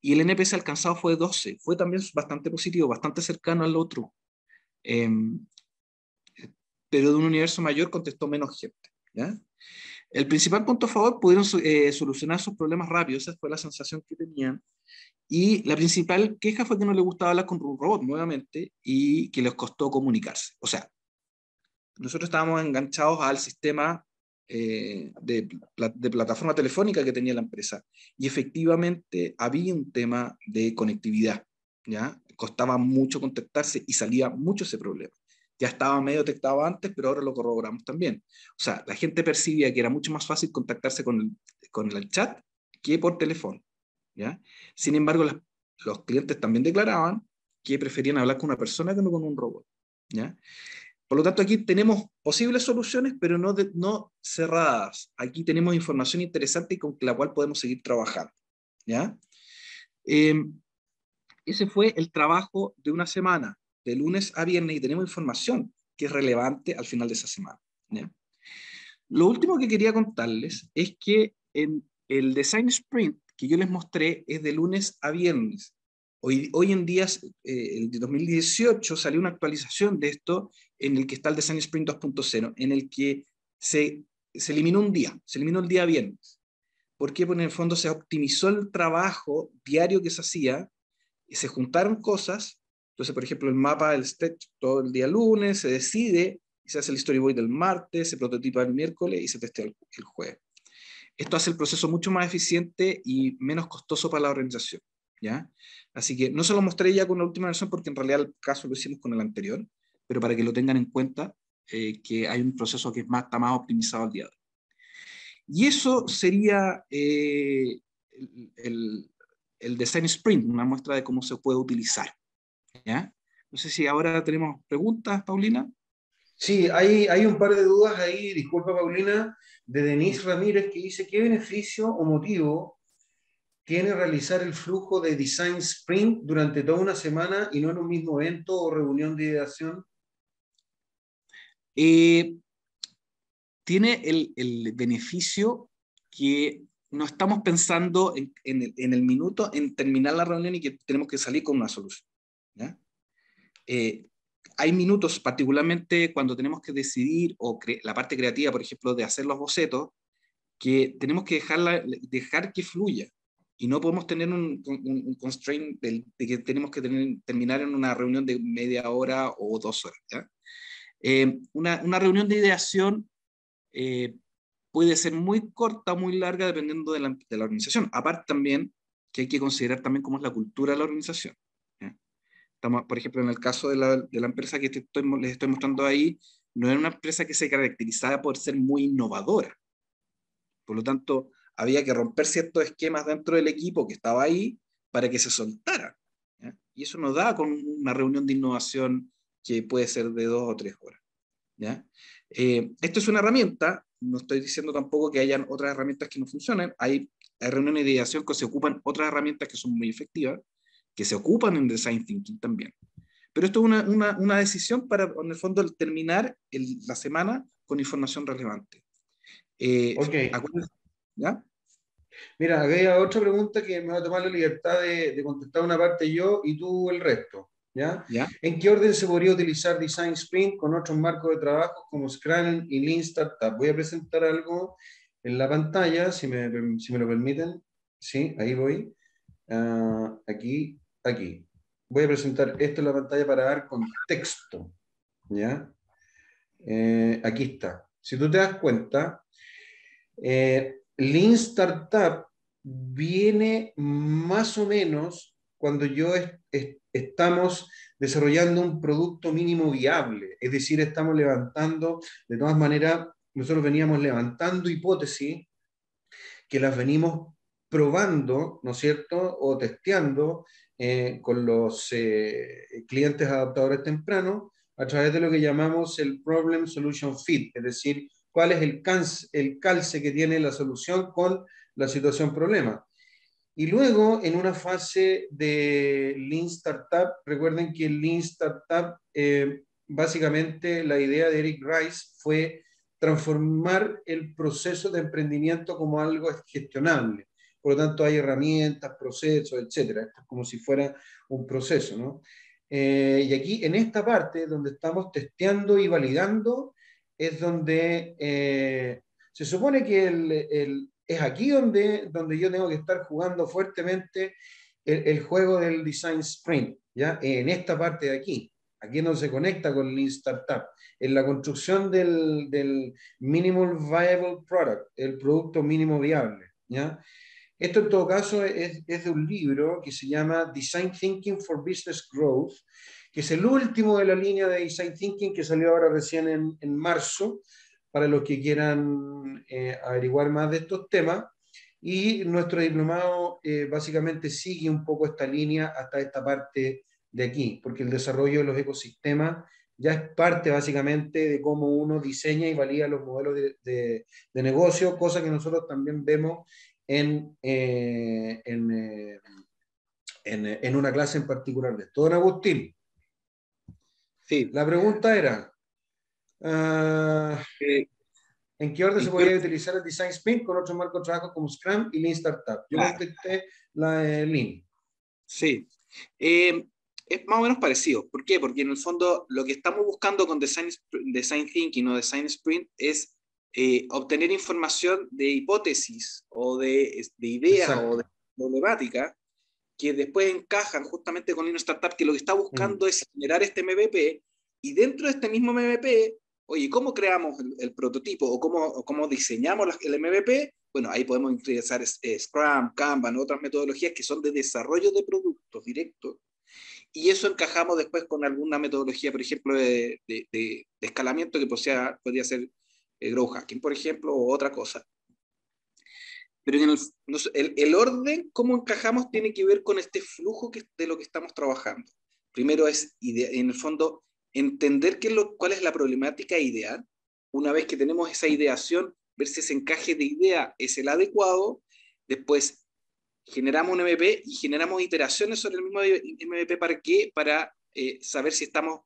[SPEAKER 1] y el NPS alcanzado fue 12. Fue también bastante positivo, bastante cercano al otro. Em, pero de un universo mayor contestó menos gente. El principal punto a favor, pudieron eh, solucionar sus problemas rápido. esa fue la sensación que tenían. Y la principal queja fue que no le gustaba hablar con un robot nuevamente y que les costó comunicarse. O sea, nosotros estábamos enganchados al sistema eh, de, plataforma telefónica que tenía la empresa y efectivamente había un tema de conectividad. ¿ya? Costaba mucho contactarse y salía mucho ese problema. Ya estaba medio detectado antes, pero ahora lo corroboramos también. O sea, la gente percibía que era mucho más fácil contactarse con el chat que por teléfono. Sin embargo, los clientes también declaraban que preferían hablar con una persona que no con un robot, Por lo tanto, aquí tenemos posibles soluciones, pero no, no cerradas. Aquí tenemos información interesante con la cual podemos seguir trabajando, em, ese fue el trabajo de una semana, de lunes a viernes, y tenemos información que es relevante al final de esa semana. Lo último que quería contarles es que en el Design Sprint que yo les mostré es de lunes a viernes. Hoy, hoy en día, eh, el de 2018, salió una actualización de esto en el que está el Design Sprint 2.0, en el que se, se eliminó un día, se eliminó el día viernes. ¿Por qué? Porque en el fondo se optimizó el trabajo diario que se hacía, y se juntaron cosas, entonces, por ejemplo, el mapa del stretch todo el día lunes, se decide, se hace el storyboard del martes, se prototipa el miércoles y se testea el jueves. Esto hace el proceso mucho más eficiente y menos costoso para la organización. ¿ya? Así que no se lo mostré ya con la última versión porque en realidad el caso lo hicimos con el anterior, pero para que lo tengan en cuenta eh, que hay un proceso que es más, está más optimizado al día de hoy. Y eso sería eh, el, el, Design Sprint, una muestra de cómo se puede utilizar.
[SPEAKER 2] No sé si ahora tenemos preguntas, Paulina. Sí, hay, hay un par de dudas ahí, disculpa Paulina de Denise Ramírez que dice, ¿qué beneficio o motivo tiene realizar el flujo de Design Sprint durante toda una semana y no en un mismo evento o reunión de ideación? Eh,
[SPEAKER 1] tiene el, beneficio que no estamos pensando en, el, minuto en terminar la reunión y que tenemos que salir con una solución. ¿ya? Eh, hay minutos, particularmente cuando tenemos que decidir, o la parte creativa, por ejemplo, de hacer los bocetos, que tenemos que dejarla, dejar que fluya. Y no podemos tener un, constraint de, que tenemos que terminar en una reunión de media hora o dos horas. Eh, una, reunión de ideación eh, puede ser muy corta o muy larga dependiendo de la, de la organización. Aparte también que hay que considerar también cómo es la cultura de la organización por ejemplo, en el caso de la, empresa que les estoy mostrando ahí, no era una empresa que se caracterizaba por ser muy innovadora. Por lo tanto, había que romper ciertos esquemas dentro del equipo que estaba ahí para que se soltara. Y eso nos da con una reunión de innovación que puede ser de dos o tres horas. Eh, esto es una herramienta, no estoy diciendo tampoco que hayan otras herramientas que no funcionen, hay, hay reuniones de ideación que se ocupan otras herramientas que son muy efectivas, que se ocupan en design thinking también. Pero esto es una, una, una decisión para, en el fondo, terminar la semana con
[SPEAKER 2] información relevante. Eh, ok. ¿Ya? Mira, había hay otra pregunta que me va a tomar la libertad de, contestar una parte yo y tú el resto. ¿ya? ¿Ya? ¿En qué orden se podría utilizar Design Sprint con otros marcos de trabajo como Scrum y Lean Startup? Voy a presentar algo en la pantalla, si me, si me lo permiten. Sí, ahí voy. Ah, aquí aquí. Voy a presentar esto en la pantalla para dar contexto. ¿ya? Eh, aquí está. Si tú te das cuenta, eh, Lean Startup viene más o menos cuando yo estamos desarrollando un producto mínimo viable, es decir, estamos levantando, de todas maneras, nosotros veníamos levantando hipótesis que las venimos probando, ¿no es cierto?, o testeando eh, con los eh, clientes adaptadores tempranos a través de lo que llamamos el Problem Solution Fit, es decir, cuál es el, calce, que tiene la solución con la situación problema. Y luego, en una fase de Lean Startup, recuerden que el Lean Startup, eh, básicamente la idea de Eric Rice fue transformar el proceso de emprendimiento como algo gestionable. Por lo tanto, hay herramientas, procesos, etcétera. Esto es como si fuera un proceso, ¿no? Eh, y aquí, en esta parte, donde estamos testeando y validando, es donde eh, se supone que es aquí donde, donde yo tengo que estar jugando fuertemente el, juego del Design Sprint, ¿ya? En esta parte de aquí, aquí no donde se conecta con el Startup, en la construcción del, del Minimal Viable Product, el producto mínimo viable, ¿ya? Esto en todo caso es, de un libro que se llama Design Thinking for Business Growth, que es el último de la línea de Design Thinking que salió ahora recién en, marzo, para los que quieran eh, averiguar más de estos temas. Y nuestro diplomado eh, básicamente sigue un poco esta línea hasta esta parte de aquí, porque el desarrollo de los ecosistemas ya es parte básicamente de cómo uno diseña y valida los modelos de, de, de, negocio, cosa que nosotros también vemos en, eh, en, eh, en, eh, en, una clase en particular de esto. Don Agustín. Sí. La pregunta era, ah, ¿en qué orden se podría utilizar el Design Sprint con otros marcos de trabajo como Scrum y Lean Startup? Yo ah. contesté la Lean. Sí. Em, es más o menos parecido.
[SPEAKER 1] ¿Por qué? Porque en el fondo lo que estamos buscando con Design, design Thinking o Design Sprint es eh, obtener información de hipótesis o de, ideas o de problemática que después encajan justamente con una startup que lo que está mm. buscando es generar este MVP y dentro de este mismo MVP, oye, ¿cómo creamos el, prototipo o cómo, diseñamos el MVP? Bueno, ahí podemos utilizar eh, Scrum, Kanban, otras metodologías que son de desarrollo de productos directos. Y eso encajamos después con alguna metodología, por ejemplo, de, escalamiento que pues, podría ser eh, grow por ejemplo, o otra cosa. Pero el, orden, cómo encajamos, tiene que ver con este flujo que, de lo que estamos trabajando. Primero es, en el fondo, entender qué lo, cuál es la problemática ideal. Una vez que tenemos esa ideación, ver si ese encaje de idea es el adecuado. Después, generamos un MVP y generamos iteraciones sobre el mismo MVP. ¿Para qué? Para eh, saber si estamos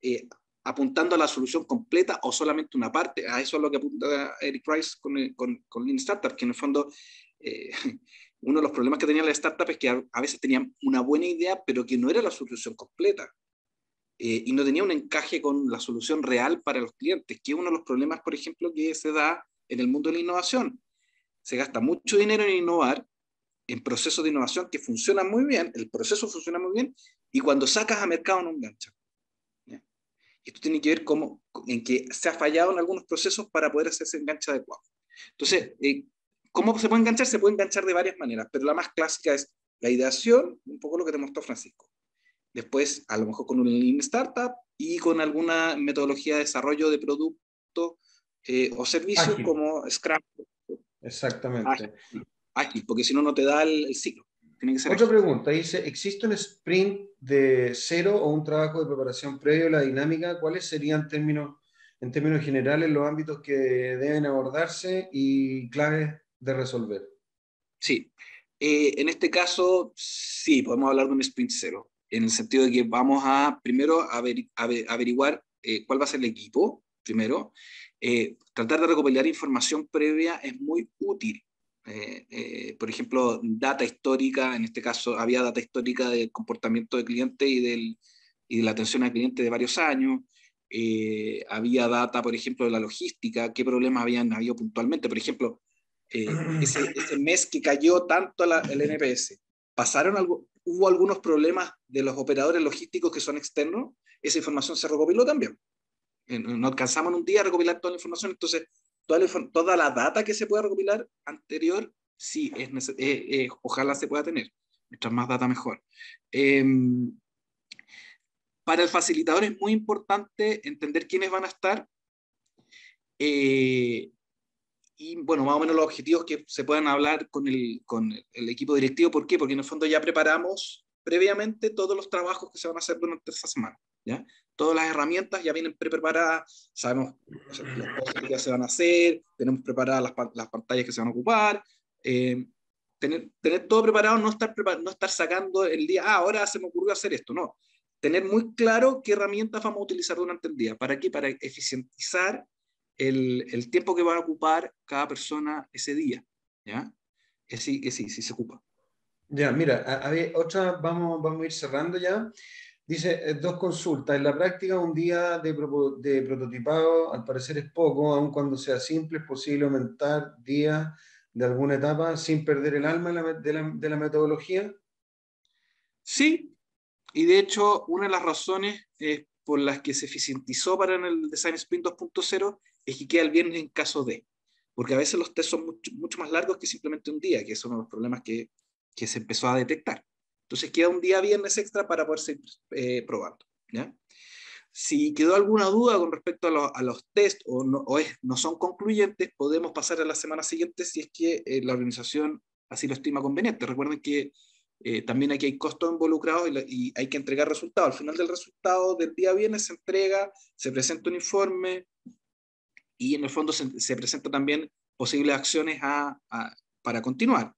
[SPEAKER 1] eh, apuntando a la solución completa o solamente una parte. A eso es lo que apunta Eric Price con, con, Lean Startup, que en el fondo eh, uno de los problemas que tenía la startup es que a, veces tenían una buena idea, pero que no era la solución completa. Eh, y no tenía un encaje con la solución real para los clientes, que es uno de los problemas, por ejemplo, que se da en el mundo de la innovación. Se gasta mucho dinero en innovar, en procesos de innovación que funcionan muy bien, el proceso funciona muy bien, y cuando sacas a mercado no engancha. Esto tiene que ver cómo, en que se ha fallado en algunos procesos para poder hacerse ese enganche adecuado. Entonces, eh, ¿cómo se puede enganchar? Se puede enganchar de varias maneras, pero la más clásica es la ideación, un poco lo que te mostró Francisco. Después, a lo mejor con un Lean Startup y con alguna metodología de desarrollo de producto eh, o servicio como Scrum.
[SPEAKER 2] Exactamente.
[SPEAKER 1] aquí porque si no, no te da
[SPEAKER 2] el, ciclo. Otra pregunta, dice, ¿existe un sprint de cero o un trabajo de preparación previo la dinámica, ¿cuáles serían términos, en términos generales los ámbitos que deben abordarse y claves de resolver? Sí,
[SPEAKER 1] eh, en este caso sí, podemos hablar de un sprint cero, en el sentido de que vamos a primero averiguar eh, cuál va a ser el equipo, primero. Eh, tratar de recopilar información previa es muy útil eh, eh, por ejemplo, data histórica, en este caso había data histórica del comportamiento del cliente y, de la atención al cliente de varios años, eh, había data, por ejemplo, de la logística, qué problemas habían habido puntualmente, por ejemplo, ese, mes que cayó tanto la, el NPS, ¿pasaron algo, ¿hubo algunos problemas de los operadores logísticos que son externos? Esa información se recopiló también. No alcanzamos en un día a recopilar toda la información, entonces toda la, data que se pueda recopilar anterior, sí, es eh, eh, ojalá se pueda tener. Mientras más data, mejor. Em, para el facilitador es muy importante entender quiénes van a estar eh, y, bueno, más o menos los objetivos que se puedan hablar con el, con el equipo directivo. ¿Por qué? Porque en el fondo ya preparamos previamente todos los trabajos que se van a hacer durante esta semana. ¿ya? todas las herramientas ya vienen preparadas, sabemos las cosas que ya se van a hacer, tenemos preparadas las, pantallas que se van a ocupar, eh, tener, tener, todo preparado, no estar, no estar sacando el día, ah, ahora se me ocurrió hacer esto, no. Tener muy claro qué herramientas vamos a utilizar durante el día. ¿Para qué? Para eficientizar el, el tiempo que va a ocupar cada persona ese día. ¿Ya? Que sí, que sí, sí se ocupa.
[SPEAKER 2] Ya, mira, otra, vamos, vamos a ir cerrando ya. Dice, eh, dos consultas. En la práctica, un día de, prototipado al parecer es poco, aun cuando sea simple, es posible aumentar días de alguna etapa sin perder el alma de la, metodología. Sí, y de hecho, una de las
[SPEAKER 1] razones eh, por las que se eficientizó para el Design Sprint 2.0 es que queda el viernes en caso de, porque a veces los test son mucho, más largos que simplemente un día, que es uno de los problemas que se empezó a detectar. Entonces queda un día viernes extra para poder seguir eh, probando. Si quedó alguna duda con respecto a, los test o, no, son concluyentes, podemos pasar a la semana siguiente si es que eh, la organización así lo estima conveniente. Recuerden que eh, también aquí hay costos involucrados y, hay que entregar resultados. Al final del resultado del día viernes se entrega, se presenta un informe y en el fondo se, presenta presentan también posibles acciones para continuar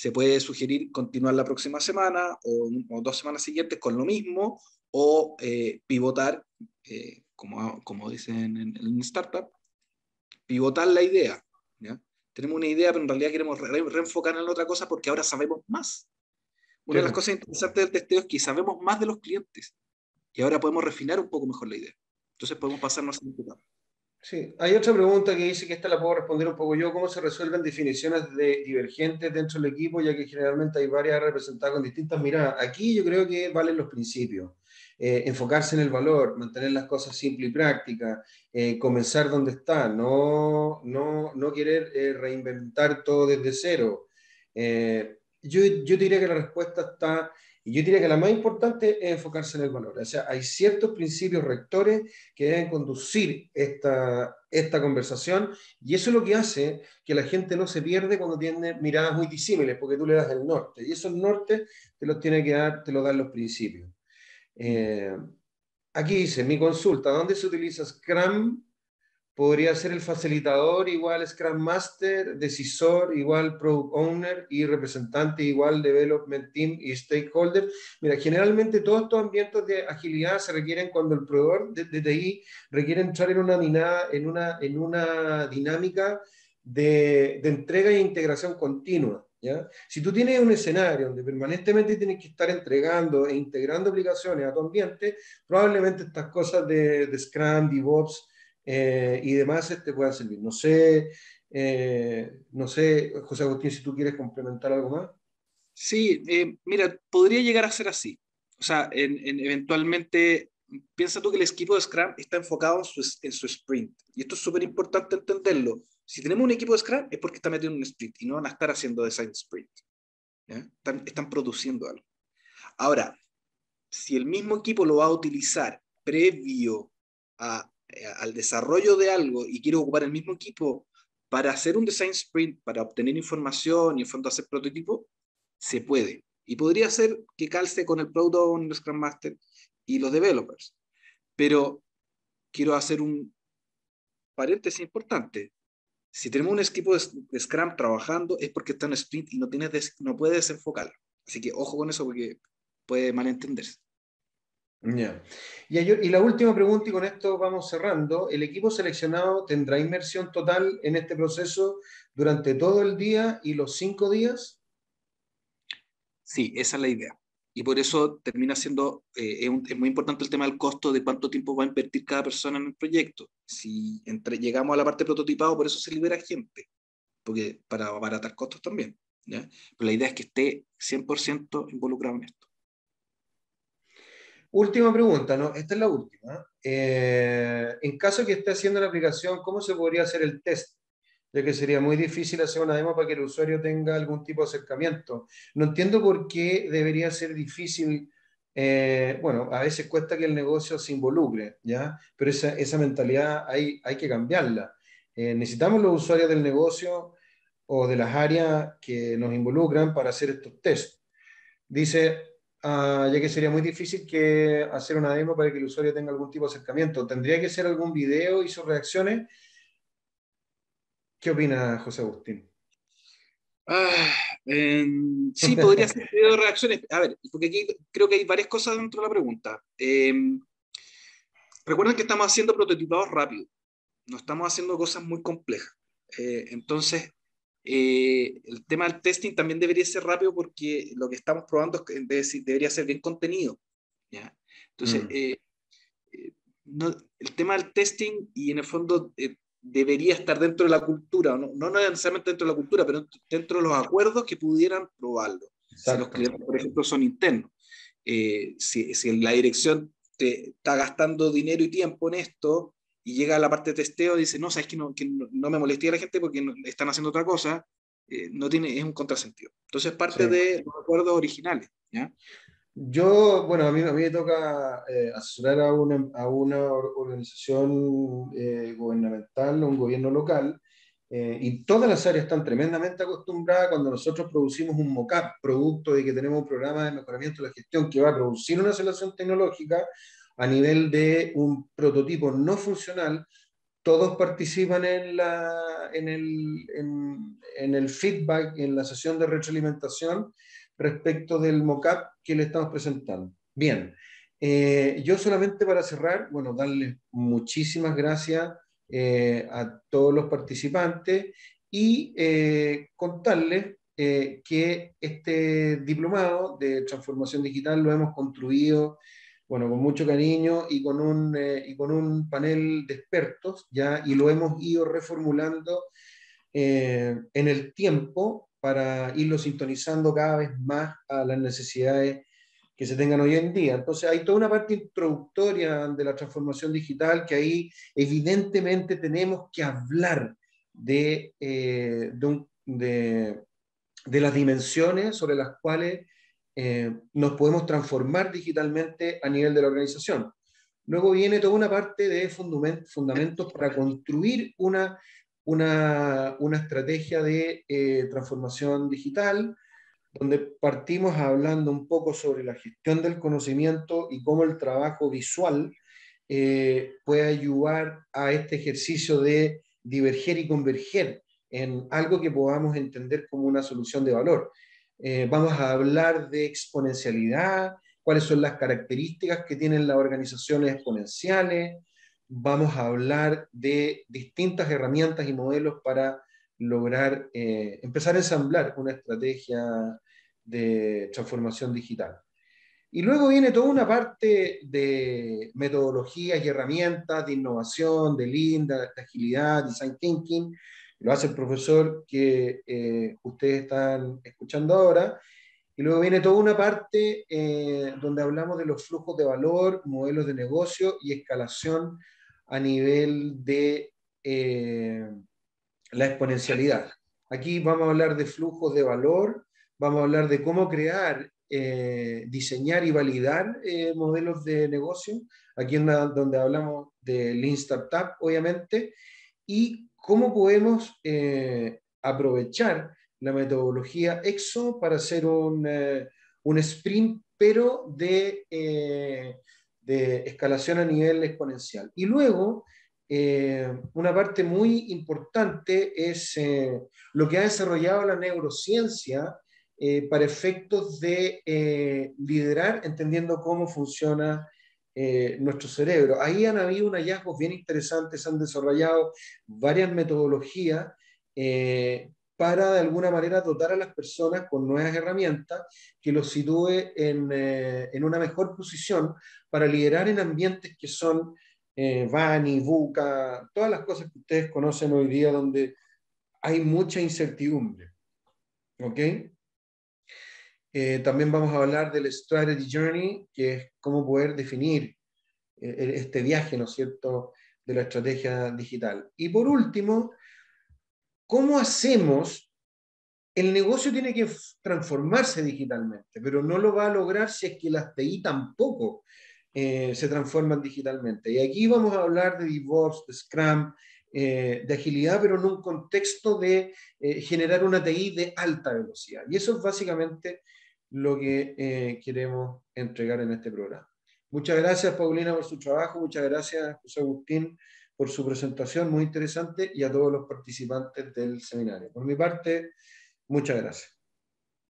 [SPEAKER 1] se puede sugerir continuar la próxima semana o, dos semanas siguientes con lo mismo o eh, pivotar, eh, como, como dicen en, startup, pivotar la idea. Tenemos una idea, pero en realidad queremos reenfocar en otra cosa porque ahora sabemos más. Una de las cosas interesantes del testeo es que sabemos más de los clientes y ahora podemos refinar un poco mejor la idea. Entonces podemos pasarnos a la
[SPEAKER 2] Sí, hay otra pregunta que dice que esta la puedo responder un poco yo. ¿Cómo se resuelven definiciones de divergentes dentro del equipo, ya que generalmente hay varias representadas con distintas miradas? Aquí yo creo que valen los principios. Eh, enfocarse en el valor, mantener las cosas simples y prácticas, eh, comenzar donde está, no, no, no querer eh, reinventar todo desde cero. Yo, yo, diría que la respuesta está y yo diría que la más importante es enfocarse en el valor. O sea, hay ciertos principios rectores que deben conducir esta, esta conversación y eso es lo que hace que la gente no se pierde cuando tiene miradas muy disímiles, porque tú le das el norte y esos norte te los tiene que dar, te lo dan los principios. Eh, aquí dice, mi consulta, ¿dónde se utiliza Scrum podría ser el facilitador igual Scrum Master, decisor igual Product Owner y representante igual Development Team y Stakeholder. Mira, generalmente todos estos ambientes de agilidad se requieren cuando el proveedor de, de TI requiere entrar en una, en una, en una dinámica de, de entrega e integración continua. ¿Ya? Si tú tienes un escenario donde permanentemente tienes que estar entregando e integrando aplicaciones a tu ambiente, probablemente estas cosas de, de Scrum, DevOps, eh, y demás te este, puedan servir. No sé, eh, no sé, José Agustín, si tú quieres complementar algo más.
[SPEAKER 1] Sí, eh, mira, podría llegar a ser así. O sea, eventualmente, piensa tú que el equipo de Scrum está enfocado en su, sprint. Y esto es súper importante entenderlo. Si tenemos un equipo de Scrum es porque está metido en un sprint y no van a estar haciendo design sprint. Están, están produciendo algo. Ahora, si el mismo equipo lo va a utilizar previo a eh, al desarrollo de algo y quiero ocupar el mismo equipo para hacer un design sprint, para obtener información y en fondo hacer prototipo, se puede. Y podría ser que calce con el Product Owner, Scrum Master y los developers. Pero quiero hacer un paréntesis importante. Si tenemos un equipo de Scrum trabajando es porque está en sprint y no, tienes no puedes
[SPEAKER 2] desenfocarlo. Así que ojo con eso porque puede malentenderse. Y, la última pregunta, y con esto vamos cerrando, ¿el equipo seleccionado tendrá inmersión total en este proceso durante todo el día y los cinco días?
[SPEAKER 1] Sí, esa es la idea. Y por eso termina siendo, eh, es, muy importante el tema del costo, de cuánto tiempo va a invertir cada persona en el proyecto. Si entre, llegamos a la parte prototipado, por eso se libera gente, porque para abaratar costos también. Pero la idea es que esté 100% involucrado en esto.
[SPEAKER 2] Última pregunta, ¿no? Esta es la última. Eh, en caso que esté haciendo la aplicación, ¿cómo se podría hacer el test? Ya que sería muy difícil hacer una demo para que el usuario tenga algún tipo de acercamiento. No entiendo por qué debería ser difícil. Eh, bueno, a veces cuesta que el negocio se involucre, ¿ya? Pero esa, mentalidad hay, hay que cambiarla. Eh, necesitamos los usuarios del negocio o de las áreas que nos involucran para hacer estos test. Dice, Ah, ya que sería muy difícil hacer una demo para que el usuario tenga algún tipo de acercamiento. Tendría que ser algún video y sus reacciones. ¿Qué opina José Agustín? Ah, sí,
[SPEAKER 1] podría ser video de reacciones. A ver, porque aquí creo que hay varias cosas dentro de la pregunta. Em, recuerden que estamos haciendo prototipados rápido, no estamos haciendo cosas muy complejas. Eh, entonces, eh, el tema del testing también debería ser rápido porque lo que estamos probando debería ser bien contenido. ¿ya? Entonces, mm. eh, eh, el tema del testing y en el fondo debería estar dentro de la cultura, no, no, necesariamente dentro de la cultura, pero dentro de los acuerdos que pudieran probarlo. los clientes, por ejemplo, son internos. si, si la dirección te está gastando dinero y tiempo en esto, y llega a la parte de testeo y dice, no, sabes que no, que no me molesté a la gente porque están haciendo otra cosa, eh, no tiene, es un contrasentido. Entonces parte de los acuerdos originales.
[SPEAKER 2] ¿ya? Yo, bueno, a mí, a mí me toca eh, asesorar a una, a una organización gubernamental eh, gubernamental, un gobierno local, y todas las áreas están tremendamente acostumbradas cuando nosotros producimos un mocap, producto de que tenemos un programa de mejoramiento de la gestión que va a producir una solución tecnológica, a nivel de un prototipo no funcional, todos participan en, la, en, el, feedback, en la sesión de retroalimentación respecto del mockup que le estamos presentando. Bien, eh, yo solamente para cerrar, bueno, darles muchísimas gracias eh, a todos los participantes y eh, contarles que este diplomado de transformación digital lo hemos construido bueno, con mucho cariño y con un, eh, con un panel de expertos, ¿ya? Y lo hemos ido reformulando eh, en el tiempo para irlo sintonizando cada vez más a las necesidades que se tengan hoy en día. Entonces, hay toda una parte introductoria de la transformación digital que ahí evidentemente tenemos que hablar de, eh, de las dimensiones sobre las cuales eh, nos podemos transformar digitalmente a nivel de la organización. Luego viene toda una parte de fundamentos para construir una, estrategia de eh, transformación digital, donde partimos hablando un poco sobre la gestión del conocimiento y cómo el trabajo visual eh, puede ayudar a este ejercicio de diverger y converger en algo que podamos entender como una solución de valor. Eh, vamos a hablar de exponencialidad, cuáles son las características que tienen las organizaciones exponenciales, vamos a hablar de distintas herramientas y modelos para lograr eh, empezar a ensamblar una estrategia de transformación digital. Y luego viene toda una parte de metodologías y herramientas de innovación, de linda, de agilidad, design thinking, lo hace el profesor que eh, ustedes están escuchando ahora. Y luego viene toda una parte eh, donde hablamos de los flujos de valor, modelos de negocio y escalación a nivel de eh, la exponencialidad. Aquí vamos a hablar de flujos de valor, vamos a hablar de cómo crear, diseñar y validar modelos de negocio, aquí en donde hablamos del Lean Startup, obviamente, y ¿Cómo podemos eh, aprovechar la metodología EXO para hacer un, eh, sprint, pero de, eh, de, escalación a nivel exponencial? Y luego, una parte muy importante es lo que ha desarrollado la neurociencia para efectos de liderar, entendiendo cómo funciona eh, nuestro cerebro. Ahí han habido hallazgos bien interesantes, han desarrollado varias metodologías eh, para de alguna manera dotar a las personas con nuevas herramientas que los sitúe en, eh, una mejor posición para liderar en ambientes que son van y Buca, todas las cosas que ustedes conocen hoy día donde hay mucha incertidumbre. ¿Ok? Eh, también vamos a hablar del Strategy Journey, que es cómo poder definir eh, este viaje, ¿no es cierto?, de la estrategia digital. Y por último, ¿cómo hacemos? El negocio tiene que transformarse digitalmente, pero no lo va a lograr si es que las TI tampoco eh, se transforman digitalmente. Y aquí vamos a hablar de divorce, de Scrum, de agilidad, pero en un contexto de generar una TI de alta velocidad. Y eso es básicamente lo que eh, queremos entregar en este programa. Muchas gracias, Paulina, por su trabajo. Muchas gracias, José Agustín, por su presentación muy interesante y a todos los participantes del seminario. Por mi parte, muchas gracias.